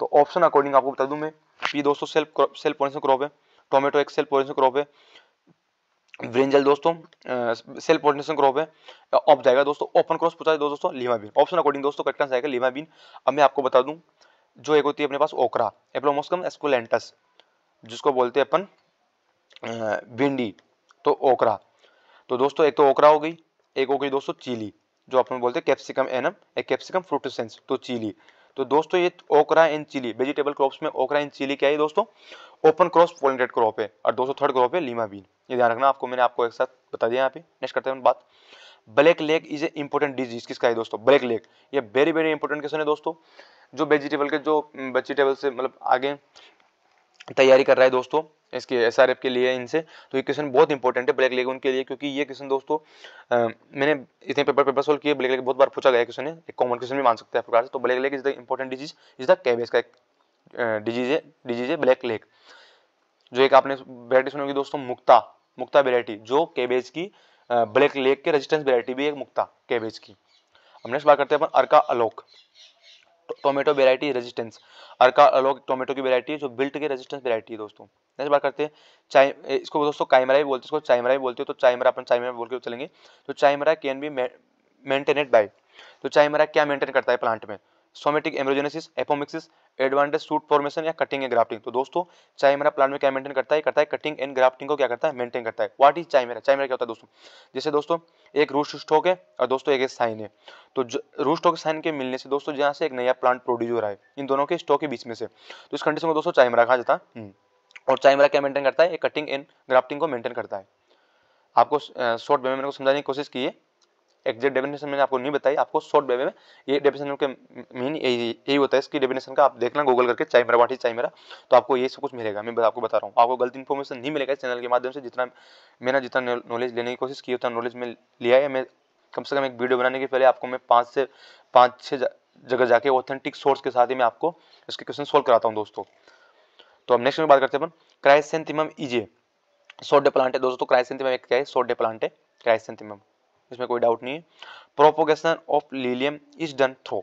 तो ऑप्शन अकॉर्डिंग आपको बता दूं मैं पी दोस्तों सेल्फ सेल्फ पोलेशन क्रॉप है टोमेटो एक सेल्फ पोलेशन क्रॉप है ब्रिंजल दोस्तों सेल्फ पोलिनेशन क्रॉप है ऑफ जाएगा दोस्तों ओपन क्रॉस पूछा है दोस्तों लीमा बीन ऑप्शन अकॉर्डिंग दोस्तों करेक्ट आंसर आएगा लीमा बीन अब मैं आपको बता दूं जो एक होती है अपने पास ओकरा एप्लोमोस्कम एस्कुलेंटस जिसको बोलते हैं अपन भिंडी तो ओकरा तो दोस्तों एक तो ओकरा हो गई एक हो गई दोस्तों चीली जो अपन बोलते हैं कैप्सिकम एनम एक कैप्सिकम फ्रूटसेंस तो चीली तो दोस्तों ये ओकरा एंड चिली वेजिटेबल क्रॉप्स में ओकरा एंड चिली क्या है दोस्तों ओपन क्रॉस पोलिटेड क्रॉप है और दोस्तों थर्ड क्रॉप है लीमा बीन ये ध्यान रखना आपको मैंने आपको एक साथ बता दिया यहाँ पे नेक्स्ट करते हैं बात black leg is a important disease किसका है दोस्तों ब्लैक लेग ये वेरी वेरी इंपॉर्टेंट क्वेश्चन है दोस्तों जो वेजिटेबल के जो वेजिटेबल mm, से मतलब आगे तैयारी कर रहा है दोस्तों इसके एस आर एफ के लिए इनसे तो ये क्वेश्चन बहुत इंपॉर्टेंट है ब्लैक लेग उनके लिए क्योंकि ये क्वेश्चन दोस्तों आ, मैंने इतने पेपर पेपर सोल्व किए ब्लैक लेग बहुत बार पूछा गया क्वेश्चन है एक कॉमन क्वेश्चन भी मान सकते हैं प्रकार से तो black leg is the important disease is the cabbage का एक डिजीज है डिजीज है ब्लैक लेग जो एक आपने वेराइटी सुनी होगी दोस्तों मुक्ता मुक्ता वेराइटी जो कैबेज की ब्लैक लेग के रजिस्टेंस वेराइटी भी एक मुक्ता कैबेज की अब नेक्स्ट बात करते हैं अपन Arka Alok tomato variety resistance Arka Alok tomato की वेराइटी है जो बिल्ट के रेजिस्टेंस वेराइटी है दोस्तों नेक्स्ट बात करते हैं चाय इसको दोस्तों काइमरा भी बोलते हैं इसको चाइमरा भी बोलते हैं तो चाइमरा अपन चाइमरा बोल के चलेंगे तो chimera can be maintained by तो चाइमरा क्या मेंटेन करता है प्लांट में somatic embryogenesis apomixis advantage shoot formation या कटिंग एंड ग्राफ्टिंग तो दोस्तों मेरा प्लांट में क्या मेंटेन करता है करता है कटिंग एंड ग्राफ्टिंग को क्या करता है मेंटेन करता है व्हाट इज चाय चाइमेरा क्या होता है दोस्तों जैसे दोस्तों एक रूट स्टॉक है और दोस्तों एक साइन है तो रूट स्टॉक साइन के मिलने से दोस्तों जहाँ से एक नया प्लांट प्रोड्यूस हो रहा है इन दोनों के स्टॉक के बीच में से तो इस कंडीशन को दोस्तों चाय मेरा कहा जाता है हम्म। और मेरा क्या मेंटेन करता है कटिंग एंड ग्राफ्टिंग को मेंटेन करता है आपको शॉर्ट वे में मैंने समझाने की कोशिश की है एग्जैक्ट डेफिनेशन मैंने आपको नहीं बताई आपको शॉर्ट वे में ये डेफिनेशन के मीन यही यही होता है इसकी डेफिनेशन का आप देखना गूगल करके चाहे मेरा वाटी चाहे मेरा तो आपको ये सब कुछ मिलेगा मैं आपको बता रहा हूँ आपको गलत इन्फॉर्मेशन नहीं मिलेगा इस चैनल के माध्यम से जितना मैंने जितना नॉलेज लेने की कोशिश की उतना नॉलेज में लिया है मैं कम से कम एक वीडियो बनाने के पहले आपको मैं पाँच से पाँच छः जगह जाके ऑथेंटिक सोर्स के साथ ही मैं आपको इसके क्वेश्चन सोल्व कराता हूँ दोस्तों तो अब नेक्स्ट में बात करते हैं अपन क्राइसेंथिमम इजे सोडे प्लांट है दोस्तों क्राइसेंथिमम एक क्या है सोडे प्लांट है क्राइसेंथिमम इसमें कोई डाउट नहीं है propagation of lilium is done through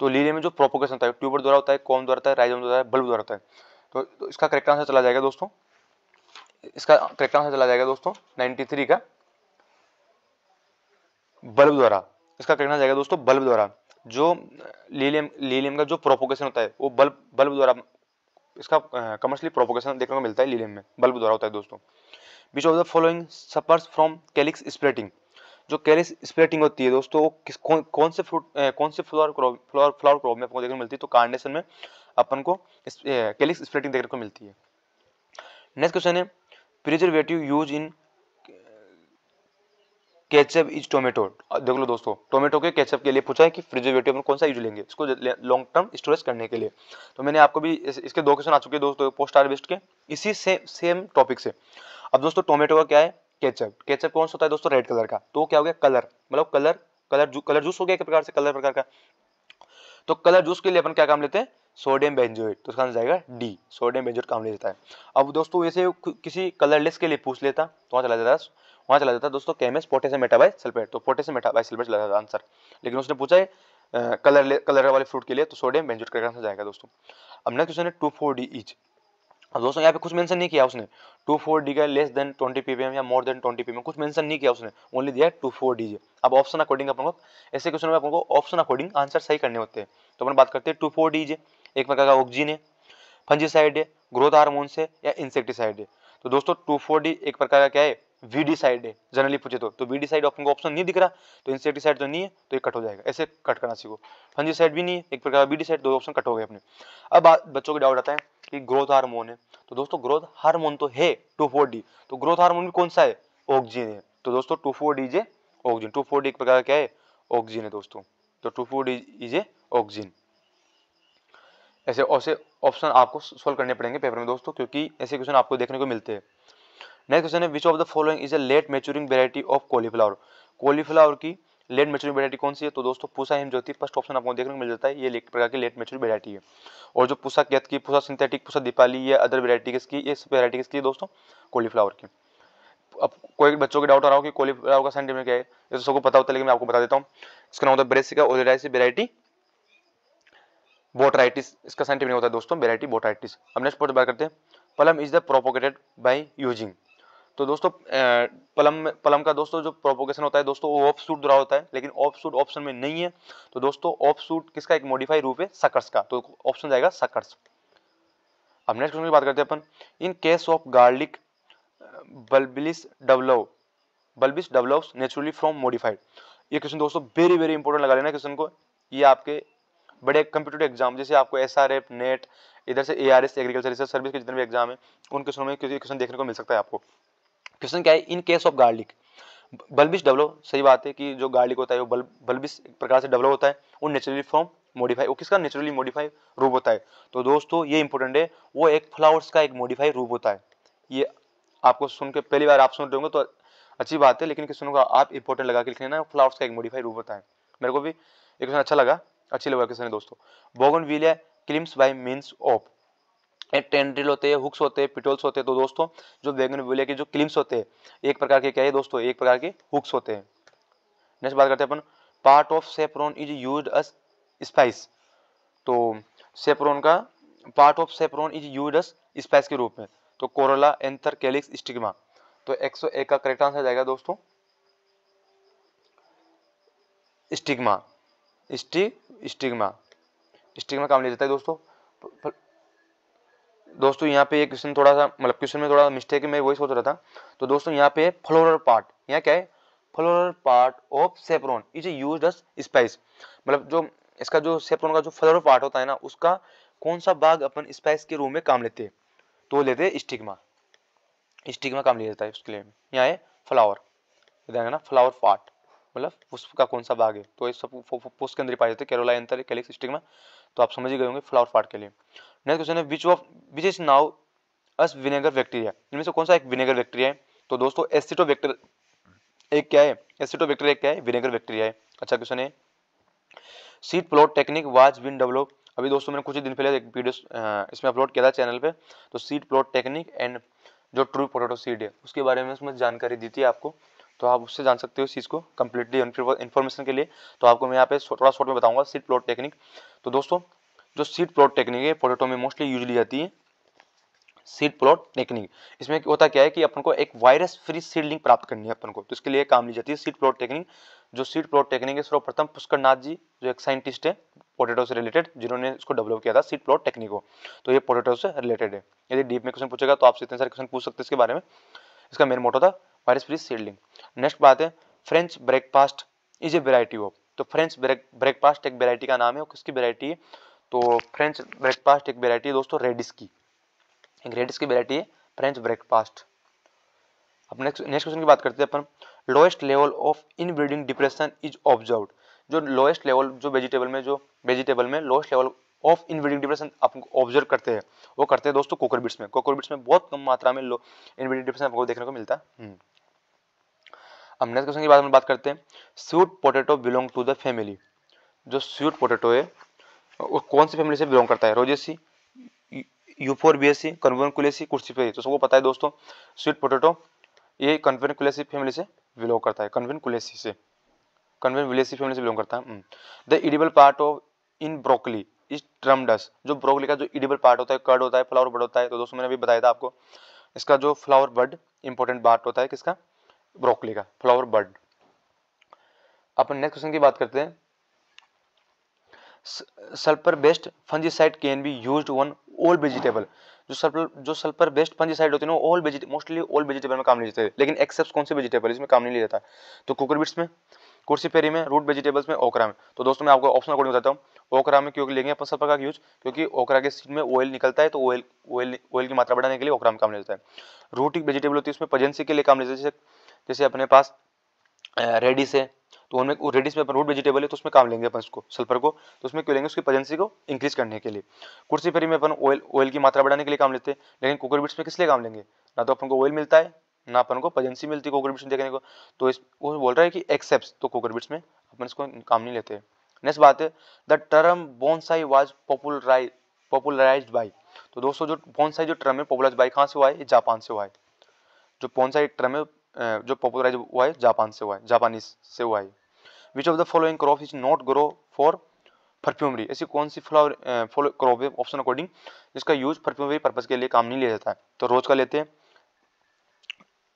तो लीलियम में जो प्रोपोगेशन होता है ट्यूबर द्वारा होता है कॉम द्वारा होता है राइजम द्वारा बल्ब द्वारा होता है तो, तो इसका करेक्ट आंसर चला जाएगा दोस्तों इसका करेक्ट आंसर चला जाएगा दोस्तों 93 का बल्ब द्वारा इसका करेक्ट आंसर जाएगा दोस्तों बल्ब द्वारा जो लीलियम लीलियम का जो प्रोपोगेशन होता है वो बल्ब बल्ब द्वारा इसका कमर्शियली प्रोपोगेशन देखने को मिलता है लीलियम में बल्ब द्वारा होता है दोस्तों which of the following spurs from calyx sprouting जो कैलिस स्प्रेटिंग होती है दोस्तों वो किस कौन कौन से फ्रूट कौन से flower crop flower flower crop में आपको देखने को मिलती है तो कार्नेशन में अपन को कैलिस स्प्रेटिंग देखने को मिलती है नेक्स्ट क्वेश्चन है preservative use in ketchup is tomato देख लो दोस्तों टोमेटो के केचप के लिए पूछा है कि प्रिजर्वेटिव अपन कौन सा यूज लेंगे इसको लॉन्ग टर्म स्टोरेज करने के लिए तो मैंने आपको भी इसके दो क्वेश्चन आ चुके हैं दोस्तों पोस्ट हार्वेस्ट के इसी से, सेम टॉपिक से अब दोस्तों टोमेटो का क्या है केचप केचप कौन सा होता है दोस्तों रेड कलर का तो क्या हो गया कलर मतलब colour colour juice, colour juice हो गया एक प्रकार से कलर प्रकार का तो कलर जूस के लिए अपन क्या काम लेते हैं सोडियम बेंजोइट तो उसका आंसर जाएगा डी सोडियम बेंजोइट काम ले लेता है अब दोस्तों वैसे किसी कलरलेस के लिए पूछ लेता तो वहाँ चला जाता वहाँ चला जाता दोस्तों केमेस पोटेशियम मेटाबाइ सल्फेट तो पोटेशियम मेटाबाई सल्फेट चला जाता आंसर लेकिन उसने पूछा है कलर कलर वाले फ्रूट के लिए तो सोडियम बेंजोएट का आंसर जाएगा दोस्तों अब नेक्स्ट क्वेश्चन है टू फोर डी इच और दोस्तों यहाँ पे कुछ मेंशन नहीं किया उसने टू फोर डी का लेस देन ट्वेंटी पी या मोर देन ट्वेंटी पी कुछ मेंशन नहीं किया उसने ओनली दिया टू फोर डी जे अब ऑप्शन अकॉर्डिंग अपन को ऐसे क्वेश्चन में अपन को ऑप्शन अकॉर्डिंग आंसर सही करने होते हैं तो अपन बात करते हैं टू फोर डी जे एक प्रकार का ऑक्जीन है फंजीसाइड है ग्रोथ हारमोन है या इंसेक्टिसाइड है तो दोस्तों टू फोर डी एक प्रकार का क्या है साइड है जनरली पूछे तो तो साइड ऑप्शन को ऑप्शन नहीं दिख रहा तो इंसेक्टिसाइड तो नहीं है तो ये कट हो जाएगा ऐसे कट करना सीखो साइड भी नहीं है एक प्रकार साइड दो ऑप्शन कट हो गए अपने अब बच्चों के डाउट आता है कि ग्रोथ हार्मोन है तो दोस्तों ग्रोथ हार्मोन तो है टू तो ग्रोथ हार्मोन भी कौन सा है ऑक्जीन है तो दोस्तों टू फोर डी जे ऑक्जीन टू फोर डी एक प्रकार क्या है ऑक्जीन है दोस्तों तो two four D is a auxin ऐसे ऐसे ऑप्शन आपको सोल्व करने पड़ेंगे पेपर में दोस्तों क्योंकि ऐसे क्वेश्चन आपको देखने को मिलते हैं नेक्स्ट क्वेश्चन है which of the following is a late maturing variety of cauliflower cauliflower की लेट मेच्योरिंग वेरायटी कौन सी है तो दोस्तों पूसा हिम जो फर्स्ट ऑप्शन आपको देखने को मिल जाता है ये एक प्रकार की लेट मेच्योर वेरायटी है और जो पूसा कैत की पूसा सिंथेटिक पूसा दीपाली या अदर वेरायटी किसकी इस वेरायटी किसकी दोस्तों कॉलीफ्लावर की अब कोई बच्चों के डाउट आ रहा हो कि कॉलीफ्लावर का सेंटिमेंट क्या है तो सबको पता होता है लेकिन मैं आपको बता देता हूँ इसका नाम होता है ब्रेसिका ओलेडाइसी वेरायटी बोटराइटिस इसका सेंटिमेंट होता है दोस्तों वेरायटी बोटराइटिस अब नेक्स्ट पॉइंट बात करते हैं plum is the propagated by using तो दोस्तों पलम पलम का दोस्तों जो प्रोपोगेशन होता है दोस्तों वो ऑफ सूट द्वारा होता है लेकिन ऑफ सूट ऑप्शन में नहीं है तो दोस्तों ऑफ सूट किसका एक मॉडिफाई रूप है सकर्स का तो ऑप्शन जाएगा सकर्स अब नेक्स्ट क्वेश्चन की बात करते हैं अपन इन case of garlic बल्बिलिस डब्लव बल्बिस डब्लव naturally from modified ये क्वेश्चन दोस्तों वेरी वेरी इंपॉर्टेंट लगा लेना क्वेश्चन को ये आपके बड़े कंप्यूटर एग्जाम जैसे आपको एस आर एफ नेट इधर से A R S agriculture research service के जितने भी एग्जाम है उन क्वेश्चनों में क्वेश्चन देखने को मिल सकता है आपको क्वेश्चन क्या है in case of garlic bulbils develop सही बात है कि जो गार्लिक होता है वो बल, बल्बिस प्रकार से डेवलप होता है वो नेचुरली फॉर्म मॉडिफाई वो किसका नेचुरली मॉडिफाई रूप होता है तो दोस्तों ये इंपॉर्टेंट है वो एक फ्लावर्स का एक मॉडिफाई रूप होता है ये आपको सुन के पहली बार आप सुन रहे होंगे तो अच्छी बात है लेकिन क्वेश्चन को आप इंपॉर्टेंट लगा के लिख लेना फ्लावर्स का एक मॉडिफाई रूप होता है मेरे को भी एक क्वेश्चन अच्छा लगा अच्छी लगा क्वेश्चन है दोस्तों bougainvillea climbs by means of tendril होते हैं हुक्स होते हैं पिटोल्स होते हैं तो दोस्तों जो वैगन व्हील के जो क्लिम्स होते हैं एक प्रकार के क्या है दोस्तों एक प्रकार के हुक्स होते हैं नेक्स्ट बात करते हैं अपन part of saffron is use as spice तो सेप्रोन का part of saffron is use as spice के रूप में तो कोरोला एंथर कैलिक्स स्टिग्मा तो एक सौ एक का करेक्ट आंसर जाएगा दोस्तों स्टिग्मा स्टिग स्टिग्मा स्टिग्मा काम ले जाता है दोस्तों दोस्तों यहाँ पे एक क्वेश्चन थोड़ा सा मतलब क्वेश्चन में थोड़ा मिस्टेक है मैं वही सोच रहा था तो दोस्तों यहाँ पे फ्लोरल पार्ट यहाँ क्या है floral part of saffron is use spice मतलब जो इसका जो सेप्रोन का जो फ्लोरल पार्ट होता है ना उसका कौन सा भाग अपन स्पाइस के रूप में काम लेते हैं तो लेते हैं स्टिग्मा स्टिग्मा काम लिया जाता है उसके लिए यहाँ है फ्लावर देखेंगे ना फ्लावर पार्ट मतलब पुष्प का कौन सा भाग है तो ये सब पुष्प के अंदर ही पाए जाते हैं कैरोलाइन कैलिक्स स्टिग्मा तो आप समझ ही गए होंगे फ्लावर पार्ट के लिए नेक्स्ट क्वेश्चन है which of which is known as vinegar bacteria इनमें से कौन सा एक विनेगर बैक्टीरिया है तो दोस्तों एसिटो एसिटोबैक्टर एक क्या है एसिटो एक क्या है विनेगर बैक्टीरिया है अच्छा क्वेश्चन है seed plot technique was been develop अभी दोस्तों मैंने कुछ ही दिन पहले एक वीडियो इसमें अपलोड किया था चैनल पे तो सीड प्लॉट टेक्निक एंड जो ट्रू पोटेटो सीड है उसके बारे में उसमें जानकारी दी थी आपको तो आप उससे जान सकते हो इस चीज़ को कम्प्लीटली इन्फॉर्मेशन के लिए तो आपको मैं यहाँ पे थोड़ा शॉर्ट में बताऊंगा सीड प्लॉट टेक्निक तो दोस्तों जो सीड प्लॉट टेक्निक है पोटेटो में मोस्टली यूज ली जाती है सीड प्लॉट टेक्निक इसमें होता क्या है कि अपन को एक वायरस फ्री सीडलिंग प्राप्त करनी है अपन को तो इसके लिए काम ली जाती है सीड प्लॉट टेक्निक जो सीड प्लॉट टेक्निक है सर्वप्रथम पुष्कर नाथ जी जो एक साइंटिस्ट है पोटेटो से रिलेटेड जिन्होंने इसको डेवलप किया था सीड प्लॉट टेक्निक को तो ये पोटेटो से रिलेटेड है यदि डीप में क्वेश्चन पूछेगा तो आपसे इतने सारे क्वेश्चन पूछ सकते हैं इसके बारे में इसका मेन मोटो था वायरस फ्री सीडलिंग नेक्स्ट बात है French breakfast is a variety of तो फ्रेंच ब्रेक ब्रेकफास्ट एक वेराइटी का नाम है और किसकी वेराइटी है तो फ्रेंच ब्रेकफास्ट एक वेराइटी है दोस्तों रेडिस की एक रेडिस की वेराइटी है फ्रेंच ब्रेकफास्ट अब नेक्स्ट नेक्स्ट क्वेश्चन की बात करते हैं अपन lowest level of inbreeding depression is observe जो लोएस्ट लेवल जो वेजिटेबल में जो वेजिटेबल में lowest level of inbreeding depression आप ऑब्जर्व करते हैं वो करते हैं दोस्तों कोकरबिट्स में कोकरबिट्स में बहुत कम मात्रा में इन ब्रीडिंग डिप्रेशन आपको देखने को मिलता है हम्म। अब नेक्स्ट क्वेश्चन की बात हम बात करते हैं sweet potato belong to the family जो स्वीट पोटेटो है और कौन सी फैमिली से बिलोंग करता है Rosaceae B S Euphorbiaceae Euphorbiaceae Convolvulaceae Cruciferae तो सबको पता है दोस्तों स्वीट पोटेटो ये कन्वर्न कन्वर्कुलेसी फैमिली से बिलोंग करता है कन्वर्न कन्वर्कुलेसी से कन्वर्न विलेसी फैमिली से बिलोंग करता है the edible part of in broccoli is ट्रमडस जो ब्रोकली का जो इडिबल पार्ट होता है कर्ड होता है फ्लावर बड होता है तो दोस्तों मैंने अभी बताया था आपको इसका जो फ्लावर बड इंपॉर्टेंट पार्ट होता है किसका ब्रोकली का फ्लावर बड अपन नेक्स्ट क्वेश्चन की बात करते हैं sulphur based fungicide can be use on all vegetable जो सल्फर जो सल्फर बेस्ड फंजीसाइड होते हैं ना ऑल वेजिटे मोस्टली ऑल वेजिटेबल में काम नहीं लेते लेकिन एक्सेप्ट कौन से वेजिटेबल इसमें काम नहीं लिया जाता तो कुकरबिट्स में कुर्सी फेरी में रूट वेजिटेबल्स में ओकरा में तो दोस्तों मैं आपको ऑप्शन अकॉर्डिंग बताता हूँ ओकरा में क्योंकि लेंगे अपन सल्फर का यूज क्योंकि ओकरा के सीड में ऑयल निकलता है तो ऑयल ऑयल ऑयल की मात्रा बढ़ाने के लिए ओकरा में काम लेता है रूट वेजिटेबल होती है उसमें पजेंसी के लिए काम लेते है जैसे अपने पास रेडिस है तो उनमें रेडिस में अपन रूट वेजिटेबल है तो उसमें काम लेंगे अपन उसको सल्फर को तो उसमें क्यों लेंगे उसकी पजेंसी को इंक्रीज करने के लिए कुर्सी फेरी में अपन ऑयल ऑयल की मात्रा बढ़ाने के लिए काम लेते हैं लेकिन कुकर बीट्स में किस लिए काम लेंगे ना तो अपन को ऑयल मिलता है ना अपन को पजेंसी मिलती है कुकर बिट्स में देखने को तो इस वो बोल रहा है कि एक्सेप्ट तो कुकर बिट्स में अपन इसको काम नहीं लेते नेक्स्ट बात है the term bonsai was popularize popularize by तो दोस्तों जो बोनसाई जो टर्म है पॉपुलराइज बाई कहाँ से हुआ है जापान से हुआ है जो बोनसाई टर्म है जो पॉपुलराइज हुआ है जापान से हुआ है जापानी से हुआ है which of the following crop is not grow for perfumery ऐसी कौन सी फ्लावर क्रॉप है ऑप्शन अकॉर्डिंग जिसका यूज परफ्यूमरी पर्पज के लिए काम नहीं लिया जाता है तो रोज का लेते हैं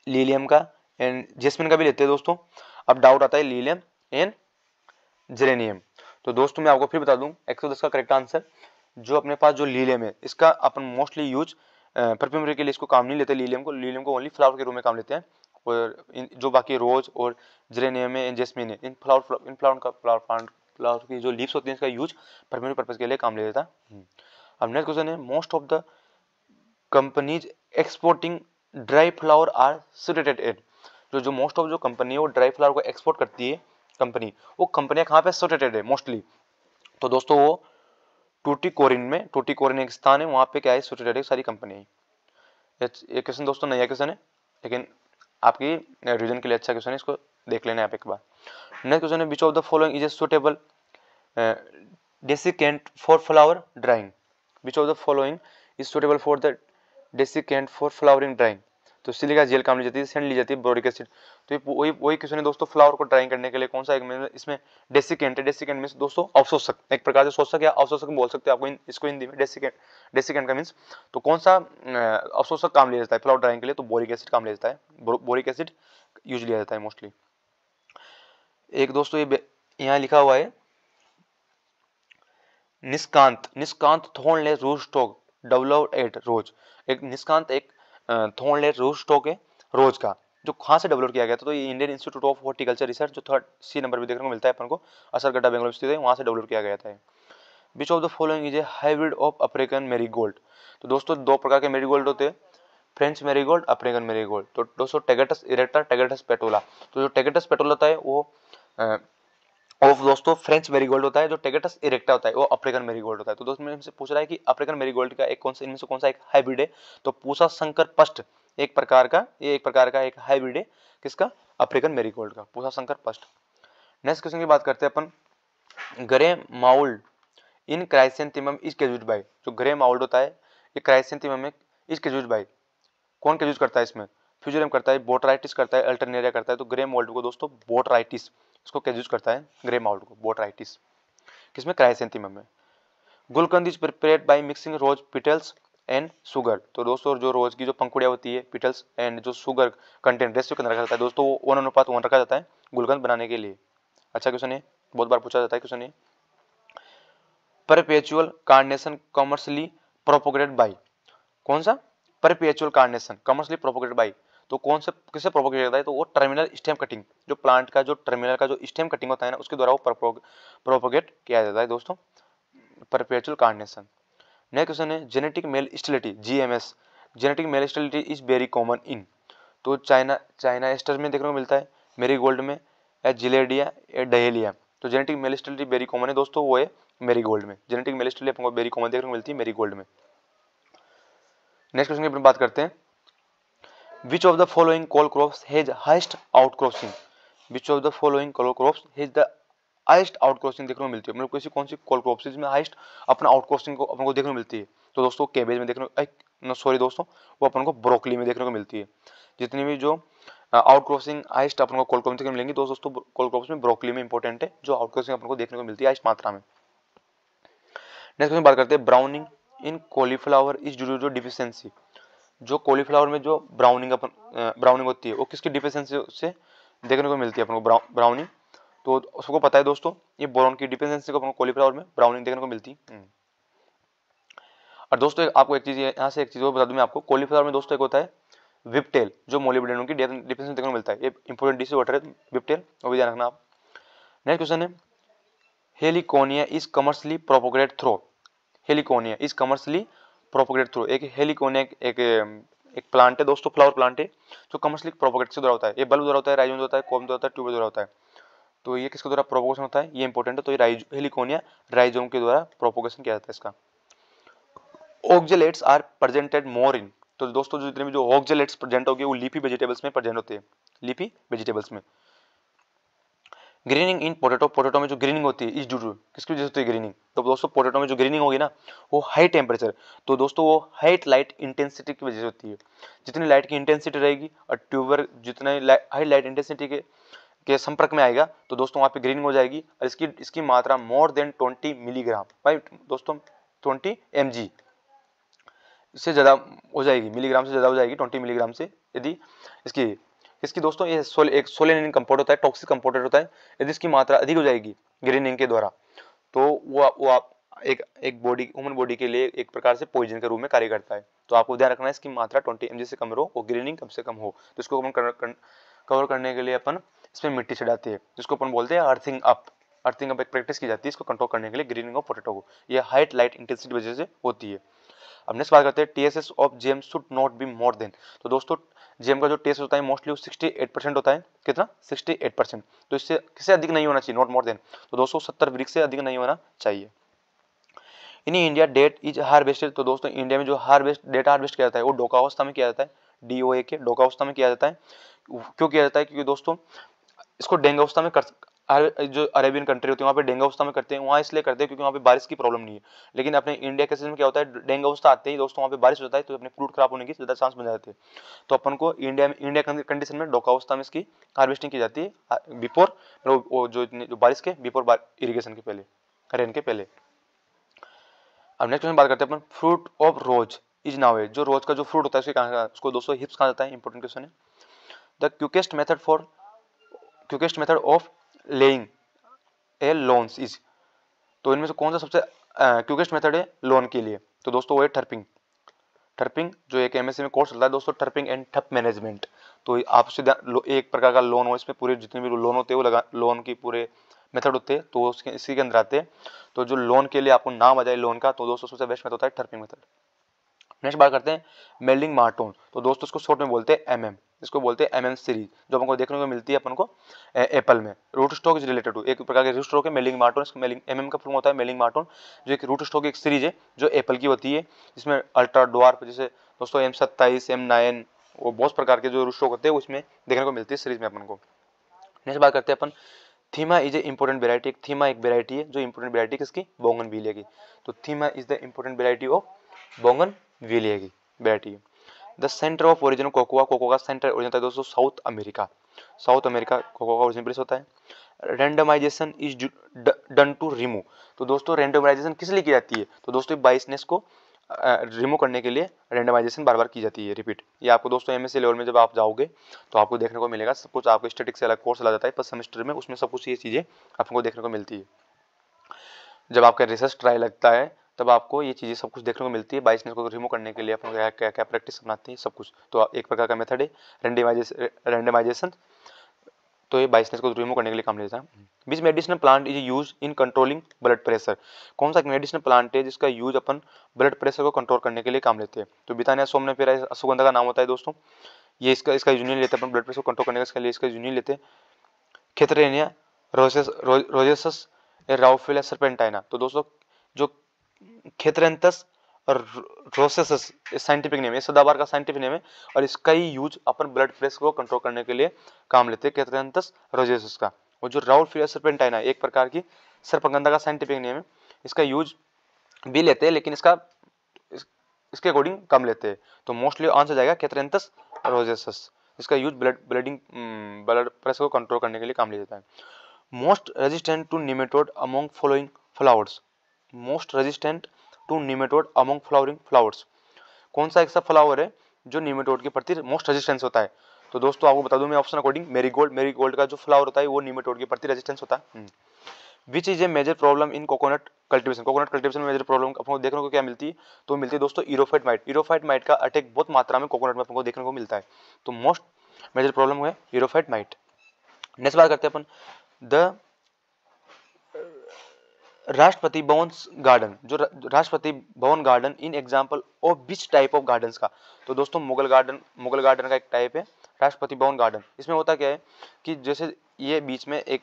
लीलियम का एंड जेस्मिन का भी लेते हैं दोस्तों अब डाउट आता है लीलियम एंड जेरेनियम तो दोस्तों मैं आपको फिर बता दूं एक सौ दस का करेक्ट आंसर जो अपने पास जो लीलियम है इसका अपन मोस्टली यूज परफ्यूमरी के लिए इसको काम नहीं लेते लीलियम को लीलियम को ओनली फ्लावर के रूम में काम लेते हैं और इन जो बाकी रोज और जरेनियम है जेसमिन है इन फ्लावर इन फ्लावर का फ्लावर प्लांट फ्लावर की जो लीव्स होती हैं इसका यूज परमानेंट पर्पज़ के लिए काम ले लेता है हम्म। अब नेक्स्ट क्वेश्चन है most of the companies exporting dry flower are situated in जो जो मोस्ट ऑफ जो कंपनी है वो ड्राई फ्लावर को एक्सपोर्ट करती है कंपनी वो कंपनियाँ कहाँ पे सोटेटेड है मोस्टली तो दोस्तों वो टूटी कोरिन में टूटी कोरिन एक स्थान है वहाँ पे क्या है सोटेटेड सारी कंपनी है ये क्वेश्चन दोस्तों नया क्वेश्चन है लेकिन आपकी रीजन के लिए अच्छा क्वेश्चन है इसको देख लेना आप एक बार नेक्स्ट क्वेश्चन है which of the following is a suitable desiccant for flower drying which of the following is suitable for the desiccant for flowering drying तो सिलिका जेल काम ली जाती है सेंड ली जाती है बोरिक एसिड तो वही वही क्वेश्चन है दोस्तों फ्लावर को ड्राइंग करने के लिए कौन सा एक इसमें डेसिकेंट है डेसिकेंट मीन दोस्तों अवशोषक एक प्रकार से शोषक या अवशोषक बोल सकते हैं आपको इन, इसको हिंदी में डेसिकेंट डेसिकेंट का मीन्स तो कौन सा अवशोषक काम लिया जाता है फ्लावर ड्राइंग के लिए तो बोरिक एसिड काम लिया जाता है बोरिक एसिड यूज लिया जाता है मोस्टली एक दोस्तों ये यहाँ लिखा हुआ है निष्कांत निष्कांत थोन ले रूस्टोक डेवलप एट रोज एक निष्कांत एक थोन लेट रोज स्टॉक है रोज का जो कहाँ से डेवलप किया गया था तो ये Indian Institute of Horticulture Research जो थर्ड सी नंबर पर देखने को मिलता है अपन को असरगड्डा बेंगलोर स्थित है वहाँ से डेवलप किया गया था which of the following is a hybrid of African marigold तो दोस्तों दो प्रकार के मेरीगोल्ड होते हैं फ्रेंच मेरीगोल्ड अफ्रीकन मेरीगोल्ड तो दोस्तों टेगेटस इरेक्टा टेगेटस पेटोला तो जो टेगेटस पेटोला था वो और दोस्तों फ्रेंच मेरीगोल्ड होता है जो टेगेटस इरेक्टा होता है वो अफ्रीकन मेरीगोल्ड होता है तो दोस्तों हमसे पूछ रहा है कि अफ्रीकन मेरीगोल्ड का एक कौन सा इनमें से कौन सा एक हाइब्रिड है तो पूसा शंकर पष्ट एक प्रकार का ये एक प्रकार का एक हाइब्रिड है किसका अफ्रीकन मेरीगोल्ड का पूसा शंकर पष्ट नेक्स्ट क्वेश्चन की बात करते हैं अपन grey mould in chrysanthemum is caused by जो ग्रे माउल्ड होता है ये क्राइसेंटिमम में इज केजूज बाई कौन केजूज करता है इसमें फ्यूजरम करता है बोटराइटिस करता है अल्टरनेरिया करता है तो ग्रे माउल्ड को दोस्तों बोटराइटिस इसको कैजूज करता है ग्रे माउल्ट को बोटराइटिस किसमें क्राइसेंथीम में gulkand is prepared by mixing rose petals and sugar तो दोस्तों जो रोज की जो पंखुड़िया होती है पिटल्स एंड जो शुगर कंटेंट रेसियो के अंदर रखा जाता है दोस्तों वो वन अनुपात वन रखा जाता है गुलकंद बनाने के लिए अच्छा क्वेश्चन है बहुत बार पूछा जाता है क्वेश्चन है perpetual carnation commercially propagated by कौन सा perpetual carnation commercially propagated by तो कौन से किससे किया करता है तो वो टर्मिनल स्टेम कटिंग जो प्लांट का जो टर्मिनल का जो स्टेम कटिंग होता है ना उसके द्वारा वो प्रोपोगेट किया जाता है दोस्तों परपेचुअल कार्डनेशन नेक्स्ट क्वेश्चन है genetic male sterility G M S genetic male sterility is very common in तो चाइना चाइना एस्टर में देखने को मिलता है मेरी गोल्ड में या जिलेडिया या डहेलिया तो genetic male sterility very common है दोस्तों वो है मेरी गोल्ड में जेनेटिक मेल स्टिलिटी आपको वेरी कॉमन देखने को मिलती है मेरी गोल्ड में नेक्स्ट क्वेश्चन की बात करते हैं which of the following coal crops has highest outcropping which of the following cole crops has the highest outcrossing देखने को मिलती है मतलब किसी कौन सी कॉल क्रॉप्स जिसमें हाइस्ट अपना आउटक्रॉसिंग को अपन को देखने को मिलती है तो दोस्तों कैबेज में देखने को सॉरी दोस्तों वो अपन को ब्रोकली में देखने को मिलती है जितनी भी जो आउटक्रॉसिंग uh, हाइस्ट अपन को कॉल क्रॉप देखने को मिलेंगी तो दोस्तों कॉल क्रॉप्स में ब्रोकली में इंपॉर्टेंट है जो आउटक्रॉसिंग अपन को देखने को मिलती है हाइस्ट मात्रा में नेक्स्ट क्वेश्चन बात करते हैं browning in cauliflower is due to deficiency जो कॉलीफ्लावर में जो ब्राउनिंग अपन ब्राउनिंग होती है वो किसकी डिफिशेंसी से देखने को मिलती है अपन को ब्राउनिंग तो सबको पता है दोस्तों ये बोरॉन की डिफिशेंसी को अपन को कॉलीफ्लावर में ब्राउनिंग देखने को मिलती है हम्म। और दोस्तों आपको एक चीज़ यहाँ से एक चीज़ और बता दूँ मैं आपको कॉलीफ्लावर में दोस्तों एक होता है विपटेल जो मोलिब्डेनों की डिफिशेंसी देखने को मिलता है ये इंपॉर्टेंट डिश वाटर है विपटेल वो भी ध्यान रखना आप नेक्स्ट क्वेश्चन है heliconia is commercially propagated through heliconia is commercially propagate through एक हेलीकोन एक एक प्लांट है दोस्तों फ्लावर प्लांट है जो कमर्शियली प्रोपोगेट से द्वारा होता है ये बल्ब द्वारा होता है राइजोन होता है कोम द्वारा ट्यूब द्वारा होता है तो ये किसके द्वारा प्रोपोगेशन होता है ये इंपॉर्टेंट है तो ये राइज हेलिकोन या राइजोम के द्वारा प्रोपोगेशन किया जाता है इसका ऑक्जेलेट्स आर प्रेजेंटेड मोर इन तो दोस्तों जो जितने भी जो ऑक्जेलेट्स प्रेजेंट होगी वो लीफी वेजिटेबल्स में प्रेजेंट होते हैं लीफी वेजिटेबल्स में ग्रीनिंग इन पोटेटो पोटेटो में जो ग्रीनिंग होती है इस ड्यू टू किसकी वजह से होती है ग्रीनिंग तो दोस्तों पोटेटो में जो ग्रीनिंग होगी ना वो हाई टेम्परेचर तो दोस्तों वो हाई लाइट इंटेंसिटी की वजह से होती है जितनी लाइट की इंटेंसिटी रहेगी और ट्यूबर जितना हाई लाइट इंटेंसिटी के के संपर्क में आएगा तो दोस्तों वहाँ पे ग्रीनिंग हो जाएगी और इसकी इसकी मात्रा मोर देन ट्वेंटी मिलीग्राम भाई दोस्तों ट्वेंटी एम इससे ज़्यादा हो जाएगी मिलीग्राम से ज़्यादा हो जाएगी ट्वेंटी मिलीग्राम से यदि इसकी इसकी दोस्तों ये सोल, एक सोलेनिन कंपाउंड होता है टॉक्सिक कंपाउंडेड होता है यदि इसकी मात्रा अधिक हो जाएगी ग्रीनिंग के द्वारा तो वो वो आप एक एक बॉडी ह्यूमन बॉडी के लिए एक प्रकार से पॉइजन के रूप में कार्य करता है तो आपको ध्यान रखना है इसकी मात्रा ट्वेंटी एम से कम रहो और ग्रीनिंग कम से कम हो तो इसको कवर कर, कवर करने के लिए अपन इसमें मिट्टी चढ़ाते है जिसको अपन बोलते हैं अर्थिंग अप अर्थिंग अप एक प्रैक्टिस की जाती है इसको कंट्रोल करने के लिए ग्रीनिंग ऑफ पोटेटो को यह हाइट लाइट इंटेंसिटी वजह से होती है अब नेक्स्ट बात करते हैं T S S of jam should not be more than तो दोस्तों जेम का जो टेस्ट होता है मोस्टली सिक्सटी एट परसेंट होता है कितना सिक्सटी एट परसेंट तो इससे किससे अधिक नहीं होना चाहिए नॉट मोर देन तो दो सौ से अधिक नहीं होना चाहिए in India date is harvested तो दोस्तों इंडिया में जो हार्वेस्ट डेट हार्वेस्ट किया जाता है वो डोकावस्था में किया जाता है डी के डोकावस्था में किया जाता है क्यों किया जाता है क्योंकि दोस्तों इसको डेंगू अवस्था में कर जो अरेबियन कंट्री होती है वहाँ पे डेंगू अवस्था में करते हैं वहाँ इसलिए करते हैं क्योंकि वहाँ पे बारिश की प्रॉब्लम नहीं है लेकिन अपने इंडिया के सीजन में क्या होता है डेंगू अवस्था आते ही दोस्तों वहाँ पे बारिश होता है तो अपने फ्रूट खराब होने की ज़्यादा चांस बन जाते हैं तो अपन को इंडिया में इंडिया कंडीशन में डोका अवस्था में इसकी हार्वेस्टिंग की जाती है बिफोर मतलब जो, जो बारिश के बिफोर इरीगेशन के पहले रेन के पहले अब नेक्स्ट क्वेश्चन बात करते हैं अपन fruit of rose is known जो रोज का जो फ्रूट होता है उसके कहा उसको दोस्तों हिप्स कहा जाता है इंपॉर्टेंट क्वेश्चन है the quickest method for quickest method of laying a lawns is तो इनमें से कौन सा सबसे क्यूकेस्ट मेथड है लोन के लिए तो दोस्तों वो है ठर्पिंग ठर्पिंग जो एक एम में कोर्स चलता है दोस्तों ठर्पिंग एंड ठप मैनेजमेंट तो आपसे एक प्रकार का लोन हो इसमें पूरे जितने भी लोन होते हैं वो लगा लोन की पूरे मेथड होते हैं तो उसके इसी के अंदर आते हैं तो जो लोन के लिए आपको नाम आ जाए लोन का तो दोस्तों सबसे बेस्ट मेथड होता है ठर्पिंग मेथड नेक्स्ट बात करते हैं मेल्डिंग मार्टोन तो दोस्तों उसको शॉर्ट में बोलते हैं एम एम इसको बोलते हैं एम एम सीरीज जो हमको देखने को मिलती है अपन को एप्पल में root stock is related to एक प्रकार के रूट स्टॉक है Malling Merton Malling M M का फॉर्म होता है मेलिंग मार्टोन जो एक रूट स्टॉक एक सीरीज है जो एप्पल की होती है जिसमें अल्ट्रा डोर जैसे दोस्तों एम सत्ताईस एम नाइन वो बहुत प्रकार के जो रूट स्टॉक होते हैं उसमें देखने को मिलती है सीरीज में अपन को नेक्स्ट बात करते हैं अपन Thimma is a important variety एक थीमा एक वेरायटी है जो इंपॉर्टेंट वेरायटी किसकी बोंगन विलिया की तो Thimma is the important variety of bougainvillea की variety the centre of origin cocoa cocoa का सेंटर ओरिजिन होता है दोस्तों South America South America cocoa का ओरिजिन प्लेस होता है randomization is done to remove तो दोस्तों रेंडमाइजेशन किस लिए की जाती है तो दोस्तों बाइसनेस को रिमूव करने के लिए रेंडमाइजेशन बार बार की जाती है रिपीट ये आपको दोस्तों एम लेवल में जब आप जाओगे तो आपको देखने को मिलेगा सब कुछ आपको स्टेटिक से अलग कोर्स चला जाता है पर सेमेस्टर में उसमें सब कुछ ये चीज़ें आपको देखने को मिलती है जब आपका रिसर्च ट्राई लगता है तब आपको ये चीज़ें सब कुछ देखने को मिलती है बाइसनेस को रिमूव करने के लिए अपन क्या क्या, क्या प्रैक्टिस अपनाती है सब कुछ तो एक प्रकार का मेथड है रेंडेमाइजेशन रेंडेमाइजेशन तो ये बाइसनेस को रिमूव करने के लिए काम लेता है which medicinal plant is use in controlling blood pressure कौन सा मेडिसिनल प्लांट है जिसका यूज अपन ब्लड प्रेशर को कंट्रोल करने के लिए काम लेते हैं तो बिताने बितानिया फिर अशुगंधा का नाम होता है दोस्तों ये इसका इसका यूनियन लेते हैं अपन ब्लड प्रेशर को कंट्रोल करने के लिए इसका यूनियन लेते हैं खेतरेनिया रोजेस रोजेसस राउफिल सरपेंटाइना तो दोस्तों जो खेतरेंथस और रोसेस साइंटिफिक नेम है सदाबार का साइंटिफिक नेम है और इसका ही यूज अपन ब्लड प्रेशर को कंट्रोल करने के लिए काम लेते हैं केतरेंथस रोजेसस का और जो राउल फिर सरपेंटाइना एक प्रकार की सरपगंधा का साइंटिफिक नेम है इसका यूज भी लेते हैं लेकिन इसका इस, इसके अकॉर्डिंग कम लेते हैं तो मोस्टली आंसर जाएगा केतरेंथस रोजेसस इसका use blood bleeding blood pressure को कंट्रोल करने के लिए काम लिया जाता है most resistant to nematode among following flowers most resistant to nematode among flowering flowers कौन सा ऐसा फ्लावर है जो निमेटोड के प्रति मोस्ट रेजिस्टेंस होता है तो दोस्तों आपको बता दूं मैं option according marigold marigold का जो फ्लावर होता है वो निमेटोड के प्रति रेजिस्टेंस होता है which is a major problem in coconut cultivation coconut cultivation में मेजर प्रॉब्लम अपन को देखने को क्या मिलती है तो मिलती है दोस्तों इरोफाइट माइट इरोफाइट माइट का अटैक बहुत मात्रा में कोकोनट में अपन को देखने को मिलता है तो मोस्ट मेजर प्रॉब्लम है इरोफाइट माइट नेक्स्ट बात करते हैं अपन द राष्ट्रपति भवन गार्डन जो Rashtrapati Bhavan garden in example of which type of gardens का तो दोस्तों मुगल गार्डन मुगल गार्डन का एक टाइप है राष्ट्रपति भवन गार्डन इसमें होता क्या है कि जैसे ये बीच में एक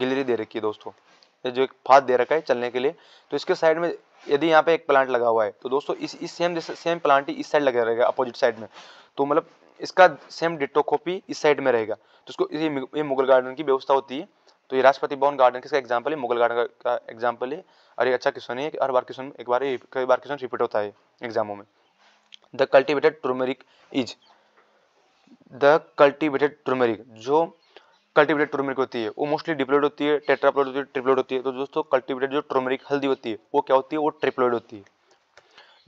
गैलरी दे रखी है दोस्तों जो एक फाद दे रखा है चलने के लिए तो इसके साइड में यदि यहाँ पे एक प्लांट लगा हुआ है तो दोस्तों इस इस सेम जैसे सेम प्लांट ही इस साइड लगा रहेगा अपोजिट साइड में तो मतलब इसका सेम डिटो कॉपी इस साइड में रहेगा तो इसको ये मुगल गार्डन की व्यवस्था होती है तो ये राष्ट्रपति भवन गार्डन किसका एग्जाम्पल है मुगल गार्डन का एग्जाम्पल है और ये अच्छा क्वेश्चन है हर बार क्वेश्चन एक बार कई बार क्वेश्चन रिपीट होता है एग्जामों में the cultivated turmeric is the cultivated turmeric जो कल्टिवेटेड टर्मरिक होती है वो मोस्टली डिप्लोइड होती है टेट्राप्लोइड होती है ट्रिप्लोइड होती है तो दोस्तों कल्टिवेटेड जो टर्मरिक हल्दी होती है वो क्या होती है वो ट्रिप्लोइड होती है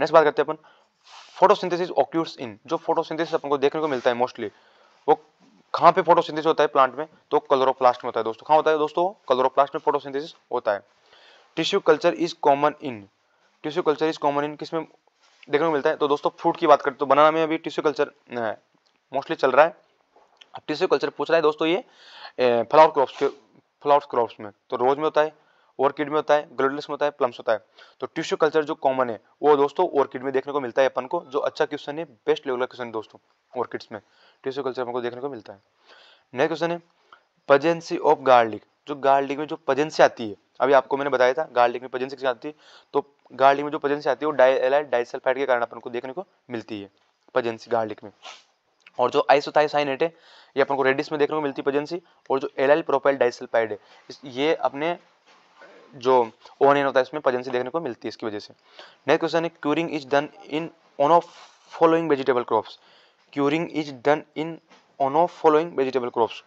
नेक्स्ट बात करते हैं अपन फोटोसिंथेसिस ऑक्यूर्स इन जो फोटोसिंथेसिस अपन को देखने को मिलता है मोस्टली वो कहाँ पे फोटोसिंथेसिस होता है प्लांट में तो कलरोप्लास्ट में होता है दोस्तों कहाँ होता है दोस्तों कलरोप्लास्ट में फोटोसिंथेसिस होता है tissue culture is common in tissue culture is common in किसमें देखने को मिलता है तो दोस्तों फ्रूट की बात करते तो बनाना में अभी टिश्यू कल्चर है मोस्टली चल रहा है टिश्यू कल्चर पूछ रहा है दोस्तों ये फ्लावर क्रॉप्स के फ्लावर क्रॉप्स में तो रोज में होता है ऑर्किड में होता है ग्लोडलेस में होता है प्लम्स होता है तो टिश्यू कल्चर जो कॉमन है वो दोस्तों ऑर्किड में देखने को मिलता है अपन को जो अच्छा क्वेश्चन है बेस्ट लेवल का क्वेश्चन दोस्तों ऑर्किड्स में टिश्यू कल्चर अपन को देखने को मिलता है नेक्स्ट क्वेश्चन है पजेंसी ऑफ गार्लिक जो गार्लिक में जो पजेंसी आती है अभी आपको मैंने बताया था गार्लिक में पजेंसी आती है तो गार्लिक में जो पजेंसी आती है वो डाई एलाइड डाइसल्फाइड के कारण अपन को देखने को मिलती है पजेंसी गार्लिक में और जो आइसोथाइसाइनेट है ये अपन को रेडिस में देखने को मिलती है पजेंसी और जो एलाइल प्रोपाइल डाइसल्फाइड है ये अपने जो ओन एन होता है इसमें पजेंसी देखने को मिलती है इसकी वजह से नेक्स्ट क्वेश्चन है curing is done in on of following vegetable crops curing is done in on of following vegetable crops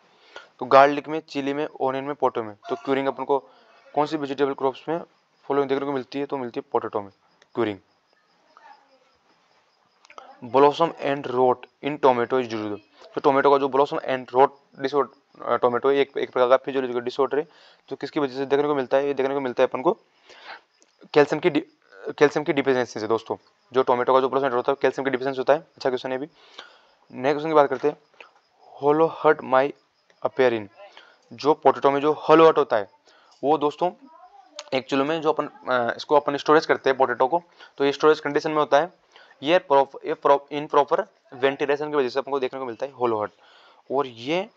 तो गार्लिक में चिली में ओनियन में पोटो में तो क्यूरिंग अपन को कौन सी वेजिटेबल क्रॉप्स में फॉलोइंग देखने को मिलती है तो मिलती है पोटेटो में curing blossom end rot in tomato is जरूर तो टोमेटो का जो blossom end rot disorder tomato एक एक प्रकार का फिजियोलॉजिकल डिसऑर्डर है जो किसकी वजह से देखने को मिलता है ये देखने को मिलता है अपन को कैल्शियम की कैल्शियम की डिफिशेंसी से दोस्तों जो टोमेटो का जो प्रोसेंट होता है कैल्शियम की डिफिशेंसी होता है अच्छा क्वेश्चन है भी नेक्स्ट क्वेश्चन की बात करते हैं होलो हर्ट माई अपेयरिन जो पोटेटो में जो होलो हर्ट होता है वो दोस्तों एक्चुअल में जो अपन इसको अपन स्टोरेज करते हैं पोटेटो को तो ये स्टोरेज कंडीशन में होता है ये प्रॉप ये प्रॉप इन प्रॉपर वेंटिलेशन की वजह से अपन को देखने को मिलता है होलो हर्ट और ये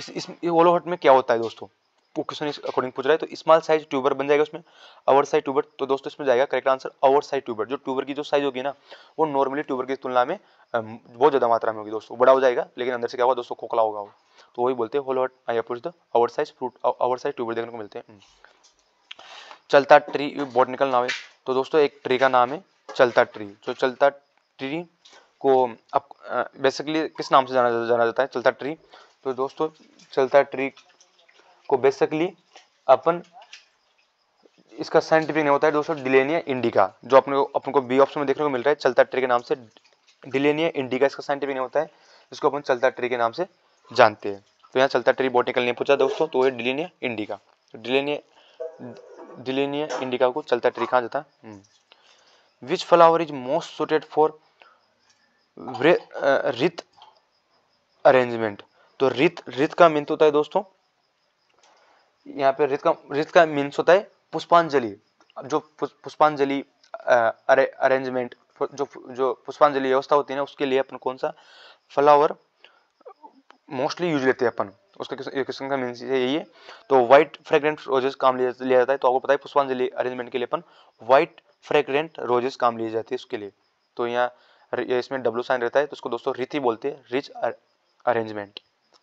इस इस होलो हट में क्या होता है दोस्तों वो क्वेश्चन इस अकॉर्डिंग पूछ रहा है तो स्मॉल साइज ट्यूबर बन जाएगा उसमें अवर साइज ट्यूबर तो दोस्तों इसमें जाएगा correct answer oversize tuber जो ट्यूबर की जो साइज होगी ना वो नॉर्मली ट्यूबर की तुलना में बहुत ज़्यादा मात्रा में होगी दोस्तों बड़ा हो जाएगा लेकिन अंदर से क्या होगा दोस्तों खोखला होगा वो तो वही बोलते हैं hollow heart I approach the oversize fruit oversize tuber देखने को मिलते हैं हम्म। चलता ट्री बॉटनिकल नाम है तो दोस्तों एक ट्री का नाम है चलता ट्री जो तो चलता ट्री को अब बेसिकली किस नाम से जाना जाना जाता है चलता ट्री तो दोस्तों चलता ट्री को बेसिकली अपन इसका साइंटिफिक नहीं होता है दोस्तों डिलेनिया इंडिका जो अपने को अपन को बी ऑप्शन में देखने को मिल रहा है चलता ट्री के नाम से डिलेनिया इंडिका इसका साइंटिफिक नेम होता है इसको अपन चलता ट्री के नाम से जानते हैं तो यहाँ चलता ट्री बोटिकल नहीं पूछा दोस्तों तो ये डिलेनिया इंडिका डिलेनिया डिलेनिया इंडिका को चलता ट्री कहा जाता है which flower is most suited for wreath arrangement तो रित रित का मिन्स होता है दोस्तों यहाँ पे रित का रित का मीन्स होता है पुष्पांजलि जो पुष्पांजलि अरे अरेंजमेंट जो जो पुष्पांजलि व्यवस्था होती है ना उसके लिए अपन कौन सा फ्लावर मोस्टली यूज लेते हैं अपन उसका किस्म का मीन्स यही है तो व्हाइट फ्रेग्रेंट रोजेस काम लिया लिया जाता है तो आपको पता है पुष्पांजलि अरेंजमेंट के लिए अपन व्हाइट फ्रेग्रेंट रोजेस काम लिए जाते है उसके लिए तो यहाँ इसमें डब्लू साइन रहता है तो उसको दोस्तों रिथि बोलते हैं रिच अरेंजमेंट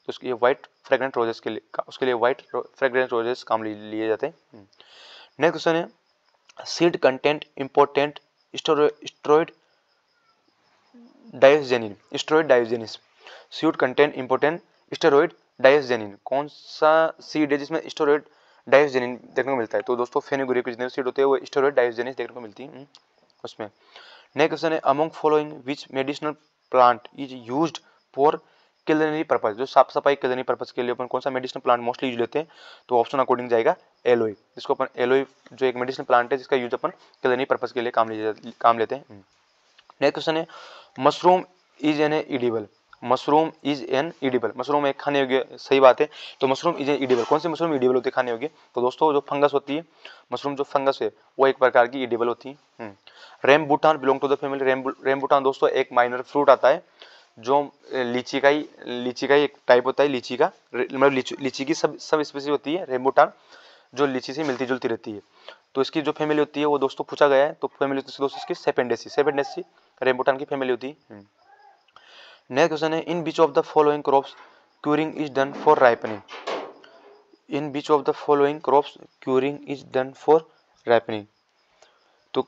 उसके लिए व्हाइट फ्रेगरेंट रोजेस के लिए उसके लिए व्हाइट फ्रेगरेंट रोजेस काम लिए जाते हैं नेक्स्ट हम्म। क्वेश्चन है seed content important steroid diosgenin steroid diosgenin seed content important steroid diosgenin कौन सा सीड है जिसमें स्टेरॉइड डायोजेनिन देखने को मिलता है तो दोस्तों फेनेगुरी के जितने सीड होते हैं वो स्टेरॉइड डायोजेनिस देखने को मिलती हम्म, है उसमें नेक्स्ट क्वेश्चन है among following which medicinal plant is use for culinary purpose जो साफ सफाई किलनरी पर्पज के लिए अपन कौन सा मेडिसिनल प्लांट मोस्टली यूज लेते हैं तो ऑप्शन अकॉर्डिंग जाएगा एलोई जिसको अपन एलोई जो एक मेडिसिनल प्लांट है जिसका यूज अपन किलनरी पर्पज के लिए काम ले काम लेते हैं नेक्स्ट हम्म। क्वेश्चन है mushroom is an edible mushroom is an edible mushroom एक खाने योग्य सही बात है तो मशरूम इज एन ईडिबल कौन से मशरूम ईडिबल होते है खाने योग्य तो दोस्तों जो फंगस होती है मशरूम जो फंगस है वो एक प्रकार की ईडिबल होती है rambutan belong to the family rambutan दोस्तों एक माइनर फ्रूट आता है जो लीची का ही लीची का ही एक टाइप होता है लीची का मतलब लीची लीची की सब सब स्पीसीज होती है रेम्बोटान जो लीची से मिलती जुलती रहती है तो इसकी जो फैमिली होती है वो दोस्तों पूछा गया है तो फैमिली दोस्तों इसकी सेपेंडेसी सेपेंडेसी रेम्बोटान की फैमिली होती है नेक्स्ट हम्म। क्वेश्चन है in which of the following crops curing is done for ripening in which of the following crops curing is done for ripening तो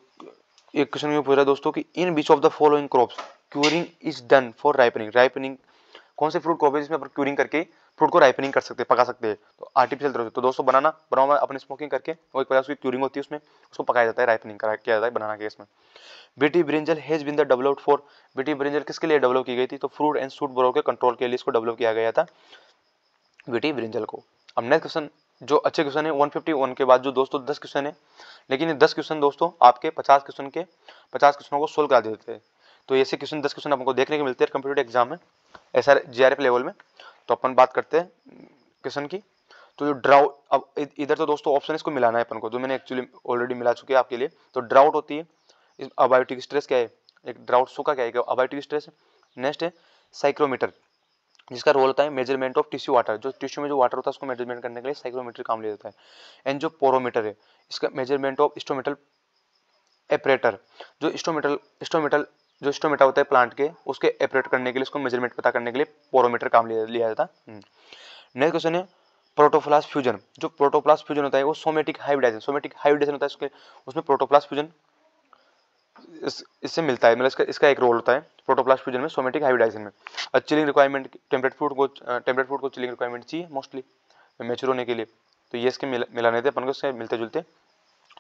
एक क्वेश्चन में पूछ रहा है दोस्तों कि in which of the following crops curing is done for ripening ripening कौन से फ्रूट को होगा जिसमें क्यूरिंग करके फ्रूट को राइपनिंग कर सकते हैं पका सकते हैं तो आर्टिफिशियल तरह से तो दोस्तों बनाना बनाओ अपने स्मोकिंग करके और एक प्रकार उसकी क्यूरिंग होती है उसमें उसको पकाया जाता है राइपनिंग करा किया जाता है बनाना के इसमें BT brinjal has been the developed for BT brinjal किसके लिए डेवलप की गई थी तो फ्रूट एंड सूट बोरो के कंट्रोल के लिए इसको डेवलप किया गया था बीटी ब्रिंजल को अब नेक्स्ट क्वेश्चन जो अच्छे क्वेश्चन है वन फिफ्टी वन के बाद जो दोस्तों दस क्वेश्चन है लेकिन ये दस क्वेश्चन दोस्तों आपके पचास क्वेश्चन के पचास क्वेश्चनों को सोल्व करा देते हैं तो ऐसे क्वेश्चन दस क्वेश्चन आपको देखने को मिलते हैं कंप्यूटर एग्जाम में एस आर लेवल में तो अपन बात करते हैं क्वेश्चन की तो जो ड्राउट अब इधर तो दोस्तों ऑप्शन इसको मिलाना है अपन को जो मैंने एक्चुअली ऑलरेडी मिला चुके हैं आपके लिए तो ड्राउट होती है अबायोटिक स्ट्रेस क्या है एक ड्राउट सूखा क्या है अबायोटिक स्ट्रेस नेक्स्ट है साइक्रोमीटर जिसका रोल होता है मेजरमेंट ऑफ टिश्यू वाटर जो टिश्यू में जो वाटर होता है उसको मेजरमेंट करने के लिए साइक्रोमीटर काम लिया जाता है एंड जो पोरोमीटर है इसका मेजरमेंट ऑफ स्टोमेटल एपरेटर जो स्टोमेटल स्टोमेटल जो स्टोमेटा होता है प्लांट के उसके एपरेट करने के लिए उसको मेजरमेंट पता करने के लिए पोरोमीटर काम लिया लिया जाता है नेक्स्ट हम्म। क्वेश्चन है प्रोटोप्लास फ्यूजन जो प्रोटोप्लास फ्यूजन होता है वो सोमेटिक हाइब्रिडाइजेशन सोमेटिक हाइब्रिडाइजेशन होता है उसके उसमें प्रोटोप्लास फ्यूजन इससे मिलता है मतलब इसका इसका एक रोल होता है प्रोटोप्लास्ट फ्यूजन में सोमेटिक हाइब्रिडाइजेशन में और चिलिंग रिक्वायरमेंट टेम्परेट फ्रूट को टेम्परेट फ्रूट को चिलिंग रिक्वायरमेंट चाहिए मोस्टली मेच्योर होने के लिए तो ये इसके मिला, मिलाने थे अपन को इससे मिलते जुलते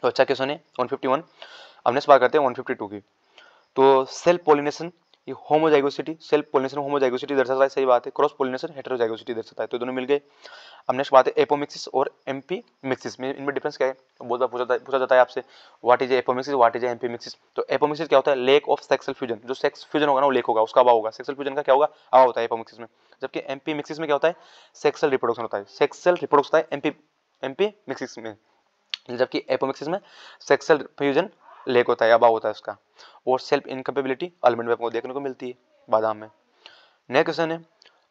तो अच्छा क्वेश्चन है वन फिफ्टी वन अब नेक्स्ट बात करते हैं वन फिफ्टी टू की तो सेल्फ पोलिनेशन ये होमोजाइगोसिटी सेल्फ पोलिनेशन होमोजाइगोसिटी दर्शाता है सही बात है क्रॉस पोलिनेशन हेटरोजाइगोसिटी दर्शाता है तो दोनों मिल गए अब नेक्स्ट बात है एपोमिक्सिस और एमपी मिक्सिस में इनमें डिफरेंस क्या है बहुत बार पूछा पूछा जाता है आपसे what is apomixis what is apomixis तो एपोमिक्सिस क्या होता है लेक ऑफ सेक्सुअल फ्यूजन जो सेक्स फ्यूजन होगा ना वो लेक होगा उसका अभाव होगा सेक्सुअल फ्यूजन का क्या होगा अभाव होता है एपोमिक्सिस में जबकि एमपी मिक्सिस में क्या होता है सेक्सुअल रिप्रोडक्शन होता है सेक्सुअल रिप्रोडक्शन होता है एमपी एमपी मिक्सिस में जबकि एपोमिक्सिस में सेक्सुअल फ्यूजन लेक होता है अभाव होता है इसका और सेल्फ इनकेपेबिलिटी अलमेंट में आपको देखने को मिलती है बादाम में नेक्स्ट क्वेश्चन है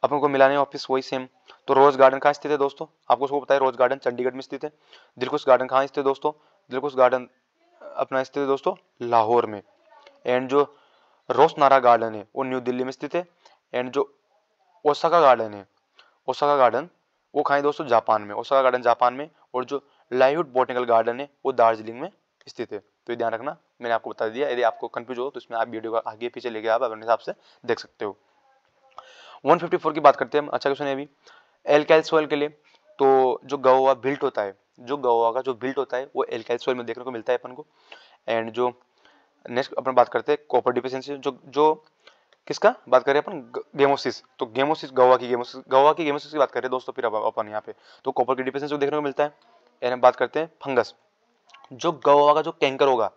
अपन को मिलाने ऑफिस वही सेम तो रोज गार्डन कहाँ स्थित है दोस्तों आपको उसको पता है रोज गार्डन चंडीगढ़ में स्थित है दिलकुश गार्डन कहाँ स्थित है दोस्तों दिलकुश गार्डन अपना स्थित है दोस्तों लाहौर में एंड जो रोसनारा गार्डन है वो न्यू दिल्ली में स्थित है एंड जो ओसाका गार्डन है ओसाका गार्डन वो खाएँ दोस्तों जापान में ओसाका गार्डन जापान में और जो लाइवुड बोटेनिकल गार्डन है वो दार्जिलिंग में स्थित है तो ये ध्यान रखना मैंने आपको बता दिया यदि आपको कंफ्यूज हो तो इसमें आप वीडियो का आगे पीछे लेके आप अपने हिसाब से देख सकते हो 154 की बात करते हैं अच्छा क्वेश्चन है अभी एलकाइल सोयल के लिए तो जो गवा बिल्ट होता है जो गवा का जो बिल्ट होता है वो एलकाइल सोयल में देखने को मिलता है अपन को एंड जो नेक्स्ट अपन बात करते हैं कॉपर डिफिशियंसी जो जो किसका बात करें अपन गेमोसिस तो गेमोसिस गवा की गेमोसिस गवा की गेमोसिस की बात करें दोस्तों फिर अपन यहाँ पे तो कॉपर की डिफिशियंसी देखने को मिलता है एंड बात करते हैं फंगस जो गवा का जो कैंकर होगा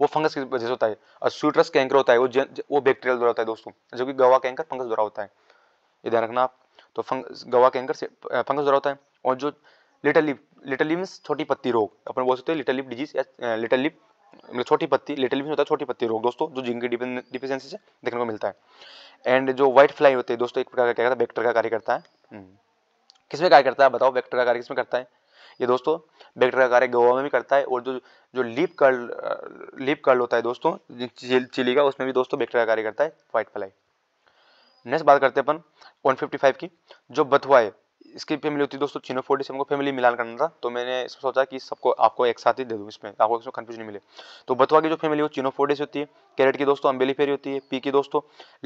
वो फंगस की वजह से होता है और स्वीटरस कैंकर होता है वो वो बैक्टीरियल द्वारा होता है दोस्तों जो कि गवा कैंकर फंगस द्वारा होता है ये ध्यान रखना आप तो फंगस गवा कैंकर से फंगस द्वारा होता है और जो little leaf little leaf means छोटी पत्ती रोग अपन बोल सकते हैं लिटल लिप डिजीज या लिटल लिप मतलब छोटी पत्ती लिटल लिप होता है छोटी पत्ती रोग दोस्तों जो जिंक डिफिशियंसी से देखने को मिलता है एंड जो व्हाइट फ्लाई होते हैं दोस्तों एक प्रकार का क्या करता है वेक्टर का कार्य करता है हम्म। किसमें कार्य करता है बताओ वेक्टर का कार्य किसमें करता है ये दोस्तों बैक्टीरिया कार्य गोवा में भी करता है और जो जो लीप कर्ल लीप कर्ल होता है दोस्तों चिली का उसमें भी दोस्तों बैक्टीरिया कार्य करता है वाइट फ्लाई नेक्स्ट बात करते हैं अपन 155 की जो बथुआ है इसकी फैमिली होती है दोस्तों चिनोफोडिस हमको फैमिली मिलान करना था तो मैंने इसमें सोचा कि सबको आपको एक साथ ही दे दूँ इसमें आपको इसमें कन्फ्यूज नहीं मिले तो बथुआ की जो फैमिली वो से होती है कैरेट की दोस्तों फेरी होती है पी की दोस्तों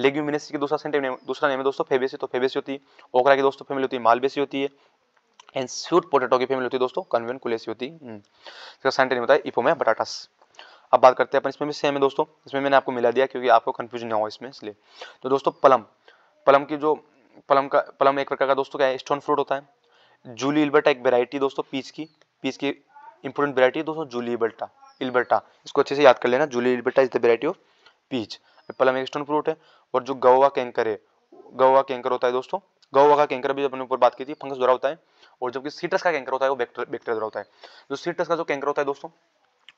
लेग्यूमिनेसी की दूसरा सेंटेम दूसरा नेम है दोस्तों फेबेसी तो फेबेसी होती है ओकरा की दोस्तों फैमिली होती है मालबेसी होती है एंड स्वीट पोटेटो की फैमिली होती है दोस्तों कन्वेन कुलेसी होती है हम्म, इसका साइंट नहीं बताया इफो में बटाटास अब बात करते हैं अपन इसमें भी सेम है दोस्तों इसमें मैंने आपको मिला दिया क्योंकि आपको कन्फ्यूजन ना हो इसमें इसलिए तो दोस्तों पलम पलम की जो पलम का पलम एक प्रकार का दोस्तों क्या है स्टोन फ्रूट होता है जूली इल्बर्टा एक वेराइटी दोस्तों पीच की पीच की इंपॉर्टेंट वेराइटी दोस्तों जूली इल्बर्टा इल्बर्टा इसको अच्छे से याद कर लेना July Elberta is the variety of peach plum एक स्टोन फ्रूट है और जो गवा कैंकर है गवा कैंकर होता है दोस्तों गवा का कैंकर भी अपने ऊपर बात की थी फंगस द्वारा होता है और जबकि सीटस का कैंकर होता है वो बैक्टेरिया द्वारा होता है जो सीटस का जो कैंकर होता है दोस्तों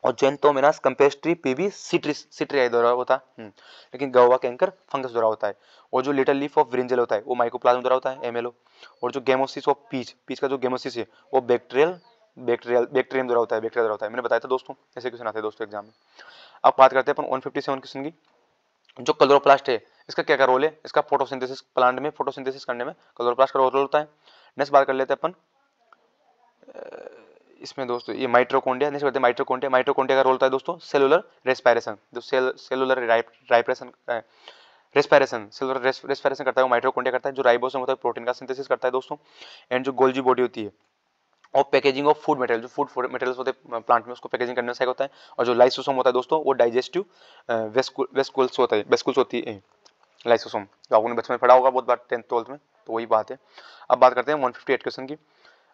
और जेंथोमिनास कंपेस्ट्री पीबी सिट्रिस सिट्रिया द्वारा होता है हम्म, लेकिन गवा कैंकर फंगस द्वारा होता है और जो लिटल लीफ ऑफ ब्रिंजल होता है वो माइकोप्लाज्म द्वारा होता है एमएलओ और जो गेमोसिस ऑफ पीच पीच का जो गेमोसिस है वो बैक्टीरियल बैक्टीरियल बैक्टीरियम द्वारा होता है बैक्टीरिया द्वारा होता है मैंने बताया था दोस्तों ऐसे क्वेश्चन आते हैं दोस्तों एग्जाम में अब बात करते हैं अपन वन क्वेश्चन की जो कलरोप्लास्ट है इसका क्या क्या रोल है इसका फोटोसिंथेसिस प्लांट में फोटोसिंथेसिस करने में कलरोप्लास्ट का रोल होता है नेक्स्ट बात कर लेते हैं अपन इसमें दोस्तों ये माइट्रोकोंडिया नेक्स्ट करते हैं माइट्रोकोंडिया माइट्रोकोंडिया का रोल होता है दोस्तों सेलुलर रेस्पायरेशन जो cell cellular respiration respiration cellular respiration करता है वो माइट्रोकोंडिया करता है जो राइबोसोम होता है प्रोटीन का सिंथेसिस करता है दोस्तों एंड जो गोल्जी बॉडी होती है और पैकेजिंग ऑफ फूड मटेरियल जो फूड मटेरियल्स होते हैं प्लांट में उसको पैकेजिंग करने सहायक होता है और जो लाइसोसोम होता है दोस्तों वो डाइजेस्टिव वेस्कुल्स होता है वेस्कुल्स होती है लाइसोसोम जो आपने बचपन में पढ़ा होगा बहुत बार टेंथ ट्वेल्थ में तो वही बात है अब बात करते हैं 158 क्वेश्चन की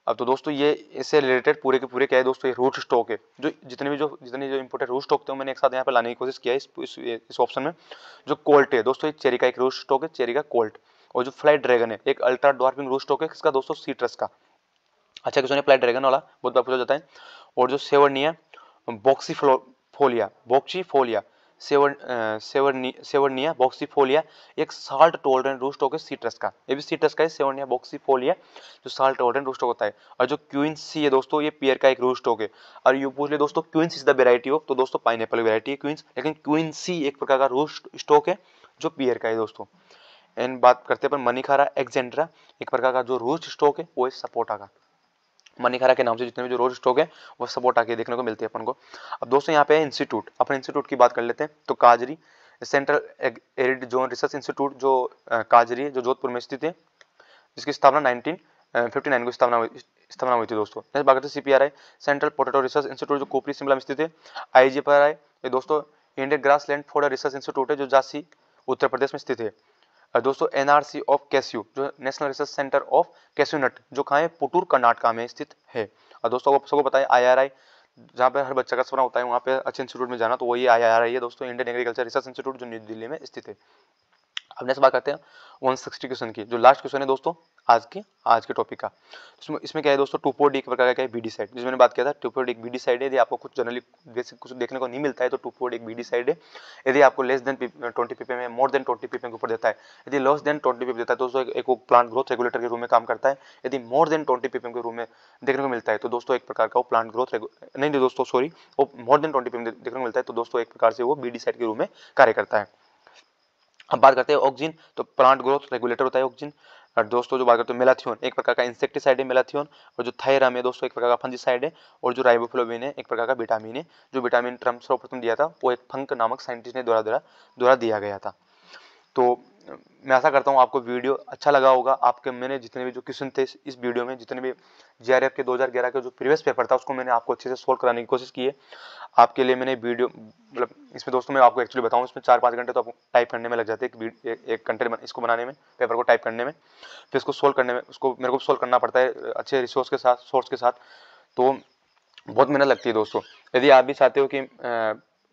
अब तो दोस्तों ये इससे रिलेटेड पूरे के पूरे क्या है दोस्तों ये रूट स्टॉक है जो जितने भी जो जितने जो इंपोर्टेंट रूट स्टॉक थे मैंने एक साथ यहाँ पर लाने की कोशिश किया इस इस ऑप्शन में जो कोल्ट है दोस्तों एक चेरी का एक रूट स्टॉक है चेरी का कोल्ट और जो फ्लाइट ड्रैगन है एक अल्ट्रा डॉर्पिंग रूट स्टॉक है किसका दोस्तों सीट्रस का अच्छा क्वेश्चन है फ्लाई ड्रैगन वाला बहुत बार पूछा जाता है और जो severinia buxifolia buxifolia सेवर सेवरनी सेवरनिया बॉक्सीफोलिया एक साल्ट टोलरेंट रूस्ट होकर सीट्रस का ये भी सीट्रस का है सेवरनिया बॉक्सीफोलिया जो साल्ट टोलरेंट रूस्ट होता है और जो क्यून सी है दोस्तों ये पियर का एक रूस्ट हो है और यू पूछ ले दोस्तों क्वींस इज द वेरायटी हो तो दोस्तों पाइन एपल वेरायटी है क्यूंस लेकिन क्यून सी एक प्रकार का रूस्ट स्टॉक है जो पियर का है दोस्तों एंड बात करते हैं अपन मनीखारा एक्जेंड्रा एक प्रकार का जो रूस्ट स्टॉक है वो है सपोटा का मनीखारा के नाम से जितने भी जो रोज स्टॉक है वो सपोर्ट आके देखने को मिलती है अपन को अब दोस्तों यहाँ पे इंस्टीट्यूट अपन इंस्टीट्यूट की बात कर लेते हैं तो काजरी central arid zone research institute जो काजरी जो जोधपुर में स्थित है जिसकी स्थापना नाइनटीन फिफ्टी नाइन को स्थापना हुई स्थापना हुई थी दोस्तों नेक्स्ट बात करते C P R I central potato research institute जो कोपरी शिमला में स्थित है आई जी पर आई ये दोस्तों Indian grass land for research institute है जो झांसी उत्तर प्रदेश में स्थित है दोस्तों एनआरसी ऑफ कैस्यू जो national research centre of cashew nut जो कहा है पुटूर कर्नाटका में स्थित है और दोस्तों आप सबको पता है आई जहाँ पे हर बच्चा का सपना होता है वहाँ पे अच्छे इंस्टीट्यूट में जाना तो वही आई आर आई है दोस्तों इंडियन एग्रीकल्चर रिसर्च इंस्टीट्यूट जो न्यू दिल्ली में स्थित है अब नेक्स्ट बात करते हैं वन सिक्सटी क्वेश्चन की जो लास्ट क्वेश्चन है दोस्तों आज के आज के टॉपिक का इसमें इसमें क्या है दोस्तों टू पोर डी प्रकार का क्या है बीडी साइड जिसमें बात किया था two four D weedicide है यदि आपको कुछ जनरली कुछ देखने को नहीं मिलता है तो टू पोर एक डी साइड है यदि आपको लेस देन ट्वेंटी पीपी में मोर देन ट्वेंटी पीपी के ऊपर देता है यदि लेस देन ट्वेंटी पीपी देता है दोस्तों तो एक प्लांट ग्रोथ रेगुलेटर के रूम में काम करता है यदि मोर देन ट्वेंटी पीपी के रूम में देखने को मिलता है तो दोस्तों एक प्रकार का वो प्लांट ग्रोथ नहीं दोस्तों सॉरी वो मोर देन ट्वेंटी पीपी देखने को मिलता है तो दोस्तों एक प्रकार से वो बी डी साइड के रूम में कार्य करता है अब बात करते हैं ऑक्सीजन तो प्लांट ग्रोथ रेगुलेटर होता है ऑक्सीजन और दोस्तों जो बात करते हैं मेलाथियोन एक प्रकार का इंसेक्टिसाइड है मेलाथियोन और जो थायराम है दोस्तों एक प्रकार का फंजीसाइड है और जो राइबोफ्लोविन है एक प्रकार का विटामिन है जो विटामिन ट्रम्प सर्वप्रथम दिया था वो एक फंक नामक साइंटिस्ट ने द्वारा द्वारा द्वारा दिया गया था तो मैं ऐसा करता हूँ आपको वीडियो अच्छा लगा होगा आपके मैंने जितने भी जो क्वेश्चन थे इस वीडियो में जितने भी जे के 2011 का जो प्रीवियस पेपर था उसको मैंने आपको अच्छे से सोल्व कराने की कोशिश की है आपके लिए मैंने वीडियो मतलब इसमें दोस्तों मैं आपको एक्चुअली बताऊँ इसमें चार पाँच घंटे तो आपको टाइप करने में लग जाते हैं एक एक कंटेंट इसको बनाने में पेपर को टाइप करने में फिर इसको सोल्व करने में उसको मेरे को सोल्व करना पड़ता है अच्छे रिसोर्स के साथ सोर्स के साथ तो बहुत मेहनत लगती है दोस्तों यदि आप भी चाहते हो कि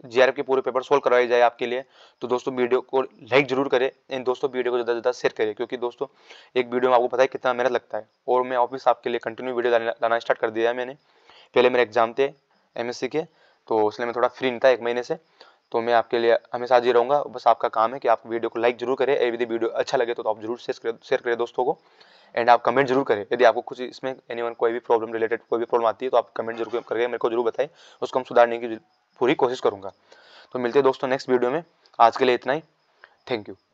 जीआरएफ के पूरे पेपर सोल्व करवाए जाए आपके लिए तो दोस्तों वीडियो को लाइक जरूर करें एंड दोस्तों वीडियो को ज़्यादा से ज़्यादा शेयर करें क्योंकि दोस्तों एक वीडियो में आपको पता है कितना मेहनत लगता है और मैं ऑफिस आपके लिए कंटिन्यू वीडियो लाना स्टार्ट कर दिया है मैंने पहले मेरे एग्जाम थे एम के तो इसलिए मैं थोड़ा फ्री नहीं था एक महीने से तो मैं आपके लिए हमेशा जी रहूँगा बस आपका काम है कि आप वीडियो को लाइक जरूर करें यदि वीडियो अच्छा लगे तो, तो आप जरूर शेयर शेयर करें दोस्तों को एंड आप कमेंट जरूर करें यदि आपको कुछ इसमें एनीवन कोई भी प्रॉब्लम रिलेटेड कोई भी प्रॉब्लम आती है तो आप कमेंट जरूर करके मेरे को जरूर बताएं उसको हम सुधारने की पूरी कोशिश करूँगा तो मिलते हैं दोस्तों नेक्स्ट वीडियो में आज के लिए इतना ही थैंक यू